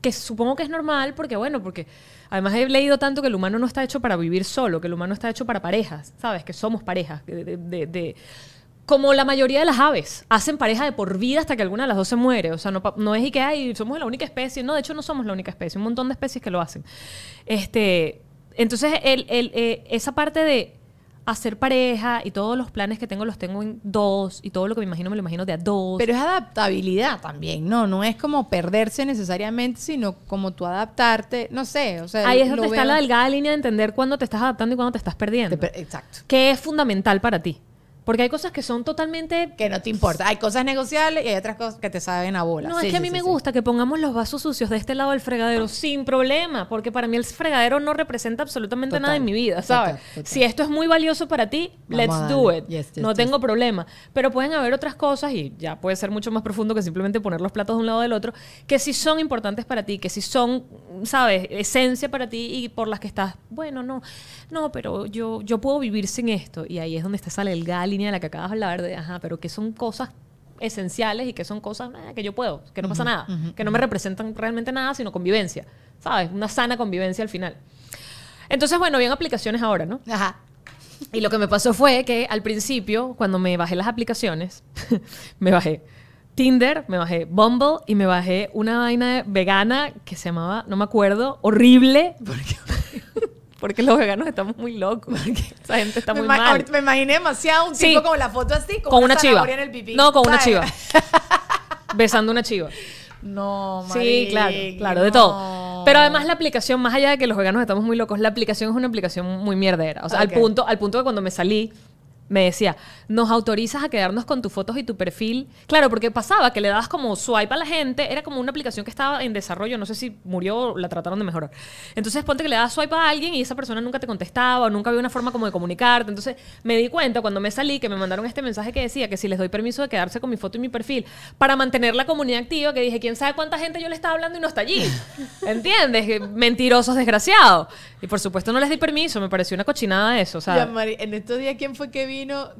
Que, supongo que es normal porque, bueno, porque además he leído tanto que el humano no está hecho para vivir solo, que el humano está hecho para parejas, ¿sabes? Que somos parejas, de, como la mayoría de las aves, hacen pareja de por vida hasta que alguna de las dos se muere. O sea, no, no es y que, hay somos la única especie. No, de hecho no somos la única especie. Un montón de especies que lo hacen. Este, entonces, eh, esa parte de hacer pareja y todos los planes que tengo los tengo en dos y todo lo que me imagino me lo imagino de a dos. Pero es adaptabilidad también, ¿no? No es como perderse necesariamente, sino como tú adaptarte, no sé, o sea... Ahí es donde está la delgada línea de entender cuándo te estás adaptando y cuándo te estás perdiendo. exacto. Que es fundamental para ti. Porque hay cosas que son totalmente... Que no te importa. Hay cosas negociables y hay otras cosas que te saben a bola. No, es que a mí me gusta que pongamos los vasos sucios de este lado del fregadero sin problema, porque para mí el fregadero no representa absolutamente nada en mi vida, ¿sabes? Si esto es muy valioso para ti, let's do it. no tengo problema. Pero pueden haber otras cosas, y ya puede ser mucho más profundo que simplemente poner los platos de un lado del otro, que si son importantes para ti, que si son, ¿sabes? Esencia para ti y por las que estás, bueno, no, no, pero yo, yo puedo vivir sin esto. Y ahí es donde está sale el galito de la que acabas de hablar, de, ajá, pero que son cosas esenciales y que son cosas ah, que yo puedo, que no pasa nada, que no me representan realmente nada, sino convivencia, ¿sabes? Una sana convivencia al final. Entonces, bueno, bien aplicaciones ahora, ¿no? Ajá. Y lo que me pasó fue que al principio, cuando me bajé las aplicaciones, me bajé Tinder, me bajé Bumble y me bajé una vaina vegana que se llamaba, no me acuerdo, horrible. porque porque los veganos estamos muy locos. Esa gente está muy me mal. Me imaginé demasiado un tipo como con la foto así, con, una, chiva. En el pipí. No, con una chiva. Besando una chiva. No, Marín, Sí, claro, claro, de todo. Pero además la aplicación, más allá de que los veganos estamos muy locos, la aplicación es una aplicación muy mierdera. O sea, al punto, al punto de cuando me salí, me decía, nos autorizas a quedarnos con tus fotos y tu perfil. Claro, porque pasaba que le dabas como swipe a la gente, era como una aplicación que estaba en desarrollo, no sé si murió o la trataron de mejorar. Entonces ponte que le dabas swipe a alguien y esa persona nunca te contestaba, nunca había una forma como de comunicarte. Entonces me di cuenta cuando me salí que me mandaron este mensaje que decía que si les doy permiso de quedarse con mi foto y mi perfil para mantener la comunidad activa, que dije, ¿quién sabe cuánta gente yo le estaba hablando y no está allí? ¿Entiendes? Mentirosos, desgraciados. Y por supuesto no les di permiso, me pareció una cochinada eso. en estos días, ¿quién fue que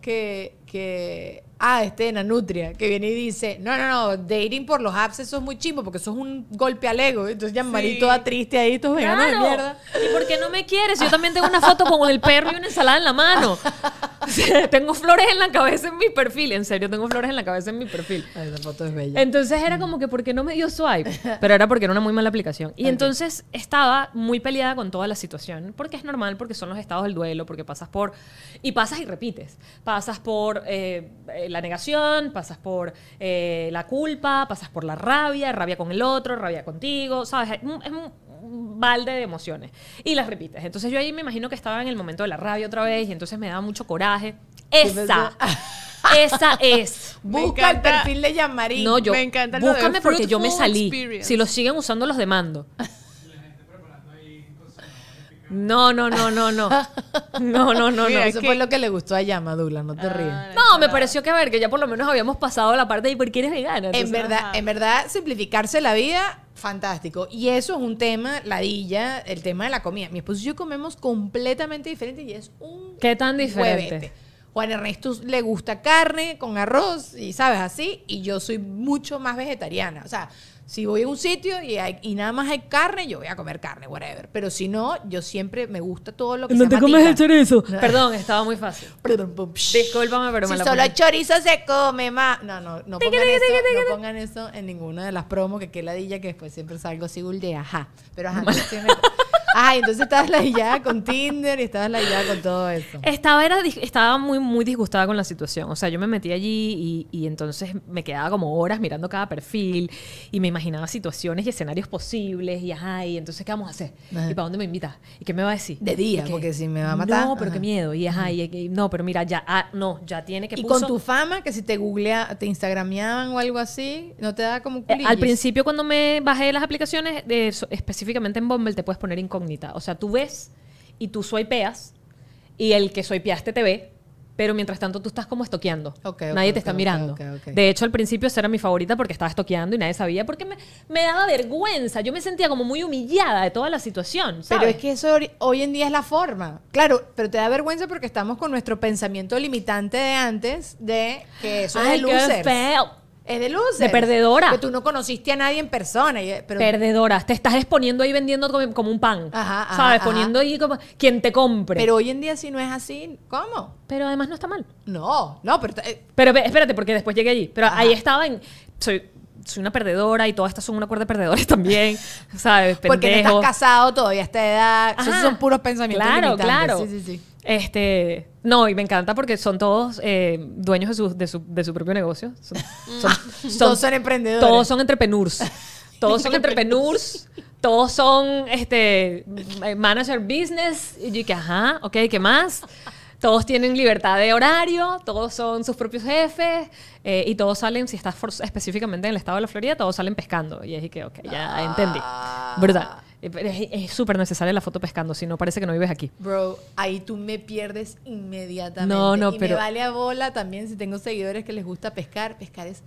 que, que ah, este Nanutria, que viene y dice, no, no, no, dating por los apps, eso es muy chimbo, porque eso es un golpe al ego. Entonces ya marito triste ahí, estos veganos de mierda. ¿Y por qué no me quieres? Yo también tengo una foto con el perro y una ensalada en la mano. tengo flores en la cabeza en mi perfil, en serio, tengo flores en la cabeza en mi perfil. Entonces era como que, porque no me dio swipe? Pero era porque era una muy mala aplicación. Y entonces estaba muy peleada con toda la situación, porque es normal, porque son los estados del duelo, porque pasas por... Y pasas y repites. Pasas por eh, la negación, pasas por eh, la culpa, pasas por la rabia, rabia con el otro, rabia contigo, ¿sabes? Es, un balde de emociones y las repites. Entonces yo ahí me imagino que estaba en el momento de la rabia otra vez y entonces me daba mucho coraje. Esa. Esa es. Busca el perfil de Yamarín. No, yo. Me encanta el Búscame porque yo me salí. Si lo siguen usando, los demando. No, no, no, no, no. No, no, no, no. Eso fue lo que le gustó a Yamadula, no te ah, ríes. No, me pareció que a ver, que ya por lo menos habíamos pasado la parte de por qué eres vegana. en verdad, en verdad, simplificarse la vida, fantástico. Y eso es un tema, la dilla, el tema de la comida. Mi esposo y yo comemos completamente diferente y es un ¿Qué tan diferente? Juan Ernesto le gusta carne con arroz y sabes así, y yo soy mucho más vegetariana. O sea, si voy a un sitio y, hay, y nada más hay carne, yo voy a comer carne, whatever. Pero si no, yo siempre me gusta todo lo que ¿No te comes el chorizo? Perdón, estaba muy fácil. Perdón, Discúlpame, pero si me la solo el chorizo se come, más. No, no, no pongan, eso, no pongan eso en ninguna de las promos, que qué ladilla, que después siempre salgo así de ajá. Pero ajá, no Ay, entonces estabas la ya con Tinder y estabas la ya con todo eso. Estaba, era, estaba muy, muy disgustada con la situación. O sea, yo me metí allí y, y entonces me quedaba como horas mirando cada perfil y me imaginaba situaciones y escenarios posibles y ajá, entonces ¿qué vamos a hacer? ¿Y para dónde me invitas? ¿Y qué me va a decir? De día, porque si me va a matar. No, pero qué miedo. Y ajá, no, pero mira, ya, ah, no, ya tiene que... Y con tu fama, que si te googlea, te instagrameaban o algo así, ¿no te da como... culillas? Eh, al principio cuando me bajé las aplicaciones, de, específicamente en Bumble, te puedes poner incómodo o sea, tú ves y tú swipeas y el que swipeaste te ve, pero mientras tanto tú estás como estoqueando. nadie te está mirando. De hecho, al principio esa era mi favorita porque estaba estoqueando y nadie sabía porque me, me daba vergüenza. Yo me sentía como muy humillada de toda la situación. Pero es que eso hoy en día es la forma. Claro, pero te da vergüenza porque estamos con nuestro pensamiento limitante de antes de que eso es el loser. Es de luz. De perdedora. Que tú no conociste a nadie en persona. Eh, perdedora. Te estás exponiendo ahí vendiendo como, un pan. Ajá, ¿Sabes? Poniendo ahí como quien te compre. Pero hoy en día si no es así, ¿cómo? Pero además no está mal. No, no, pero... Eh, pero espérate, porque después llegué allí. Pero ahí estaba en... Soy, soy una perdedora y todas estas son un cuerda de perdedores también, ¿sabes? Porque no estás casado todavía a esta edad. son puros pensamientos Claro, claro. Sí, sí, sí. Este, no, y me encanta porque son todos eh, dueños de su, propio negocio. Son, mm. todos son emprendedores. Todos son entrepreneurs. Todos son entrepreneurs. todos son este, manager business. Y yo dije, ajá, ok, ¿qué más? Todos tienen libertad de horario, todos son sus propios jefes eh, y todos salen, si estás específicamente en el estado de la Florida, todos salen pescando. Y es que, ok, ya entendí. Ah. ¿Verdad? Eh, es súper necesaria la foto pescando, si no parece que no vives aquí. Bro, ahí tú me pierdes inmediatamente. No, no, y pero. vale a bola también si tengo seguidores que les gusta pescar. Pescar es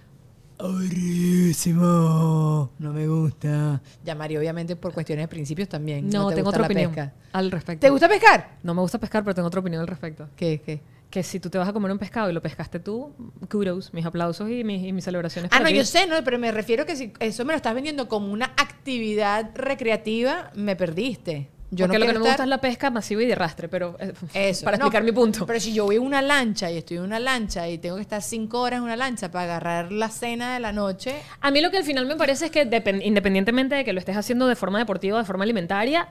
aburrísimo. No me gusta. llamaría obviamente por cuestiones de principios también. No, tengo otra opinión al respecto. ¿Te gusta pescar? No me gusta pescar, pero tengo otra opinión al respecto. ¿Qué? ¿Qué? que si tú te vas a comer un pescado y lo pescaste tú, kudos, mis aplausos y mis, celebraciones. Ah, no, yo sé, pero me refiero que si eso me lo estás vendiendo como una actividad recreativa, me perdiste. Yo Porque lo que no me gusta es la pesca masiva y de rastre, pero eh, eso, para explicar mi punto. Pero si yo voy a una lancha y estoy en una lancha y tengo que estar cinco horas en una lancha para agarrar la cena de la noche. A mí lo que al final me parece es que independientemente de que lo estés haciendo de forma deportiva o de forma alimentaria,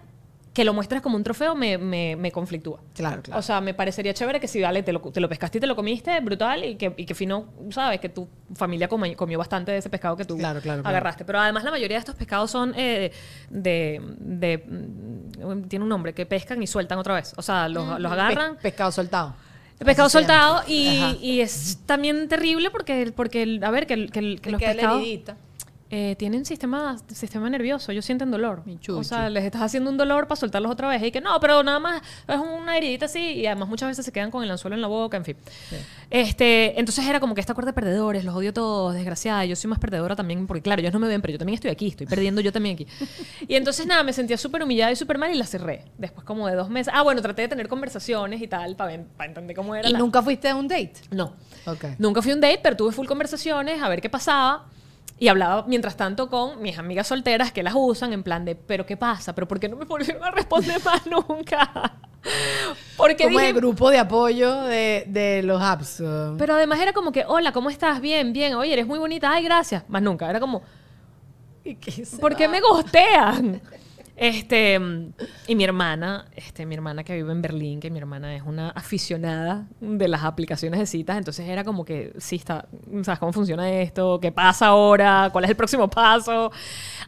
que lo muestras como un trofeo me, me, me, conflictúa. Claro, claro. O sea, me parecería chévere que si, dale, te lo, te lo pescaste y te lo comiste, brutal, y que, y que fino, sabes, que tu familia comió, bastante de ese pescado que tú agarraste. Pero además la mayoría de estos pescados son eh, de, mm, de, Tiene un nombre, que pescan y sueltan otra vez. O sea, los, mm, agarran... pescado soltado. pescado soltado y, es también terrible porque, porque a ver, que, que, que los pescados... Eh, tienen sistema, sistema nervioso, ellos sienten dolor. O sea, les estás haciendo un dolor para soltarlos otra vez y que no, pero nada más es una heridita así y además muchas veces se quedan con el anzuelo en la boca, en fin. Este, entonces era como que esta cuerda de perdedores, los odio todos, desgraciada, yo soy más perdedora también porque claro, ellos no me ven, pero yo también estoy aquí, estoy perdiendo yo también aquí. y entonces nada, me sentía súper humillada y súper mal y la cerré. Después como de dos meses, ah bueno, traté de tener conversaciones y tal para, entender cómo era. ¿Y nunca fuiste a un date? No. Okay. Nunca fui a un date, pero tuve full conversaciones a ver qué pasaba. Y hablaba mientras tanto con mis amigas solteras que las usan en plan de, pero ¿qué pasa? ¿Pero por qué no me volvieron a responder más nunca? Porque como el grupo de apoyo de, los apps. Pero además era como que, hola, ¿cómo estás? Bien, bien. Oye, eres muy bonita. Ay, gracias. Más nunca. Era como, ¿por qué me gostean? Este, y mi hermana, este, mi hermana que vive en Berlín, que mi hermana es una aficionada de las aplicaciones de citas, entonces era como que, sí, está, ¿sabes cómo funciona esto? ¿Qué pasa ahora? ¿Cuál es el próximo paso?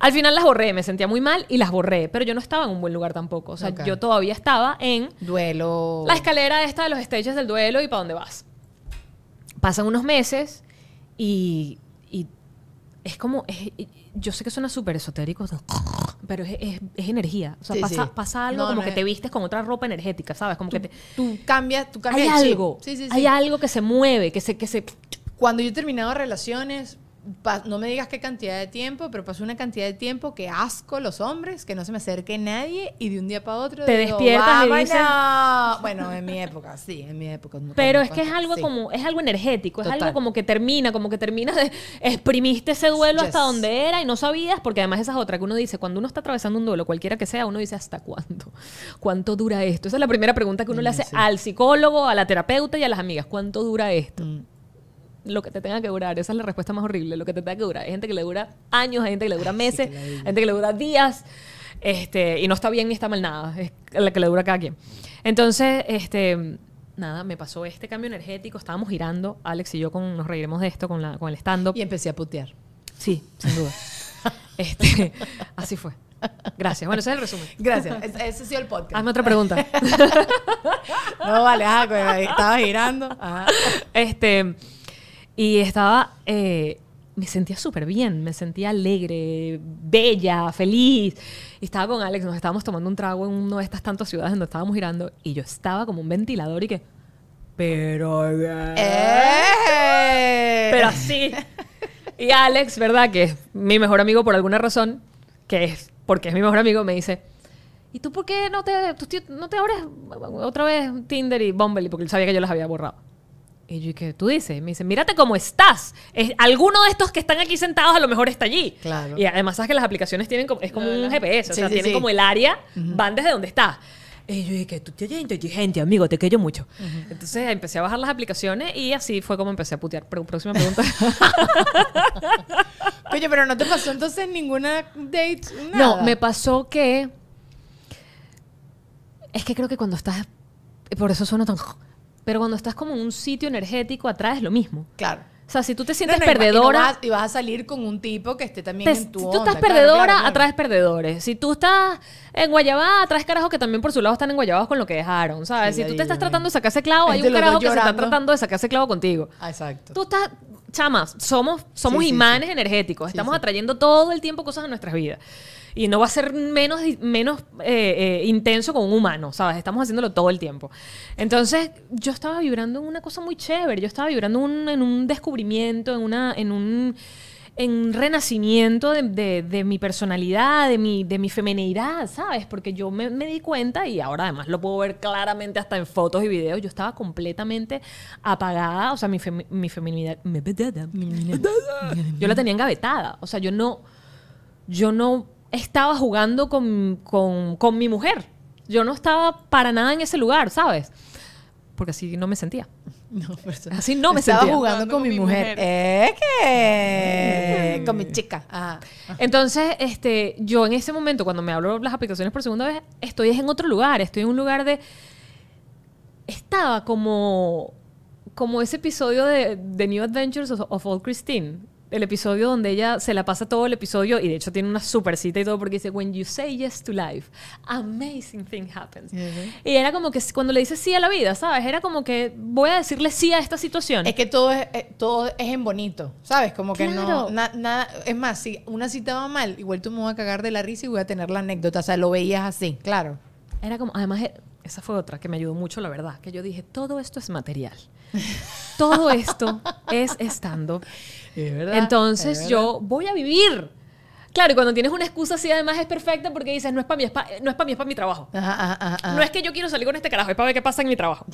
Al final las borré, me sentía muy mal y las borré, pero yo no estaba en un buen lugar tampoco, o sea, yo todavía estaba en... Duelo. La escalera esta de los estrellas del duelo y para dónde vas. Pasan unos meses y, es como yo sé que suena súper esotérico, pero es, energía. O sea, pasa, algo como que te vistes con otra ropa energética, ¿sabes? Como que te. Tú cambias, tú cambias. Hay algo. Sí, hay algo que se mueve, que se, que se. Cuando yo he terminado relaciones, no me digas qué cantidad de tiempo, pero pasó una cantidad de tiempo que asco los hombres, que no se me acerque nadie y de un día para otro te despierta. Bueno, en mi época, sí, en mi época. Pero es que es algo como es algo energético, es algo como que termina, como que termina de exprimiste ese duelo hasta donde era y no sabías, porque además esa es otra que uno dice, cuando uno está atravesando un duelo, cualquiera que sea, uno dice hasta cuándo? ¿Cuánto dura esto? Esa es la primera pregunta que uno le mm, hace al psicólogo, a la terapeuta y a las amigas, ¿cuánto dura esto? Mm lo que te tenga que durar. Esa es la respuesta más horrible, lo que te tenga que durar. Hay gente que le dura años, hay gente que le dura meses, hay gente que le dura días. Este, y no está bien ni está mal nada, es la que le dura a cada quien. Entonces, este, nada, me pasó este cambio energético, estábamos girando, Alex y yo con, nos reiremos de esto con, la, con el stand-up. Y empecé a putear. Sí, sin duda. este, así fue. Gracias. Bueno, ese es el resumen. Gracias. Ese, ha sido el podcast. Hazme otra pregunta. no, vale, pues, estaba girando. Ajá. Este, y estaba, eh, me sentía súper bien, me sentía alegre, bella, feliz. Y estaba con Alex, nos estábamos tomando un trago en una de estas tantas ciudades donde estábamos girando y yo estaba como un ventilador y que... Pero... ¡Eh! Pero así. Y Alex, ¿verdad? Que es mi mejor amigo por alguna razón, que es porque es mi mejor amigo, me dice, ¿y tú por qué no te, no te abres otra vez Tinder y Bumble? Porque él sabía que yo las había borrado. Y yo, ¿qué tú dices? me dice, mírate cómo estás. alguno de estos que están aquí sentados a lo mejor está allí. Claro. Y además sabes que las aplicaciones tienen como, es como un GPS, o sea, tienen como el área, van desde donde estás. Y yo dije, tú eres inteligente, amigo, te quiero mucho. Entonces empecé a bajar las aplicaciones y así fue como empecé a putear. próxima pregunta. Oye, pero no te pasó entonces ninguna date, nada. No, me pasó que... Es que creo que cuando estás... Por eso suena tan... Pero cuando estás como en un sitio energético, atraes lo mismo. Claro. O sea, si tú te sientes perdedora. Y, vas, a salir con un tipo que esté también en tu Si tú estás perdedora, atraes perdedores. Si tú estás en Guayabá, atraes carajos que también por su lado están en Guayabá con lo que dejaron, ¿sabes? si tú te estás tratando de sacar ese clavo, hay un carajo que se está tratando de sacar ese clavo contigo. Ah, exacto. Tú estás chamas, somos, somos imanes energéticos. Estamos atrayendo todo el tiempo cosas a nuestras vidas. Y no va a ser menos, menos eh, eh, intenso con un humano, ¿sabes? Estamos haciéndolo todo el tiempo. Entonces, yo estaba vibrando en una cosa muy chévere. Yo estaba vibrando en un descubrimiento, en una. En un, en renacimiento de, mi personalidad, de mi, de mi ¿sabes? Porque yo me, di cuenta y ahora además lo puedo ver claramente hasta en fotos y videos. Yo estaba completamente apagada, o sea, mi, fem mi feminidad. yo la tenía engavetada. O sea, yo no. Yo no estaba jugando con, con mi mujer. Yo no estaba para nada en ese lugar, ¿sabes? porque así no me sentía. No, así no me Estaba jugando con, mi mujer. Eh, mm. con mi chica. Ah. Entonces, este, yo en ese momento cuando me hablo las aplicaciones por segunda vez, estoy en otro lugar, estoy en un lugar de estaba como como ese episodio de The New Adventures of Old Christine, el episodio donde ella se la pasa todo el episodio y de hecho tiene una súper cita y todo porque dice, When you say yes to life, amazing thing happens. Y era como que cuando le dices sí a la vida, ¿sabes? Era como que voy a decirle sí a esta situación. Es que todo es, eh, todo es en bonito, ¿sabes? Como que no, nada, es más, si una cita va mal, igual tú me vas a cagar de la risa y voy a tener la anécdota, o sea, lo veías así, claro. Era como, además, e, esa fue otra que me ayudó mucho, la verdad, que yo dije, todo esto es material. Todo esto es estando. Entonces yo voy a vivir. Claro, y cuando tienes una excusa así además es perfecta porque dices, no es para mí, es para no mí, para mi trabajo. No es que yo quiero salir con este carajo, es para ver qué pasa en mi trabajo.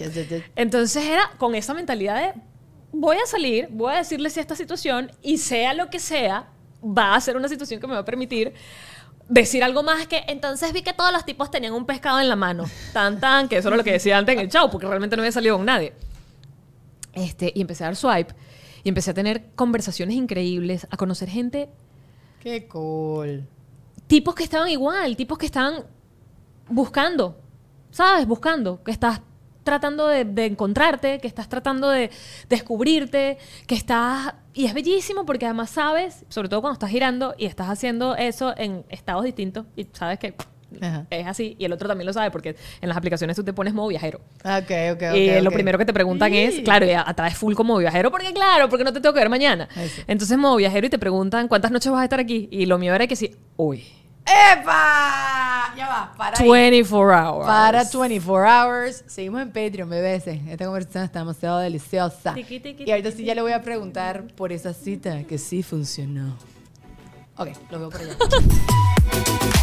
Entonces era con esa mentalidad de, voy a salir, voy a decirle si esta situación y sea lo que sea, va a ser una situación que me va a permitir decir algo más que entonces vi que todos los tipos tenían un pescado en la mano. Tan, tan, que eso era lo que decía antes en el chao porque realmente no había salido con nadie. Este, y empecé a dar swipe. Y empecé a tener conversaciones increíbles, a conocer gente. Qué cool. Tipos que estaban igual, tipos que estaban buscando, ¿sabes? Buscando, que estás tratando de, de encontrarte, que estás tratando de descubrirte, que estás... Y es bellísimo porque además sabes, sobre todo cuando estás girando y estás haciendo eso en estados distintos y sabes que es así. Y el otro también lo sabe porque en las aplicaciones tú te pones modo viajero. Ok, ah, ok, ok. Y lo primero que te preguntan es, claro, y atraes full como viajero porque, claro, porque no te tengo que ver mañana. Entonces, modo viajero y te preguntan cuántas noches vas a estar aquí. Y lo mío era que sí, uy ¡Epa! Ya va, para. 24 hours. Para 24 hours. Seguimos en Patreon, bebés. Esta conversación está demasiado deliciosa. y ahorita sí ya le voy a preguntar por esa cita que sí funcionó. Ok, lo veo por allá.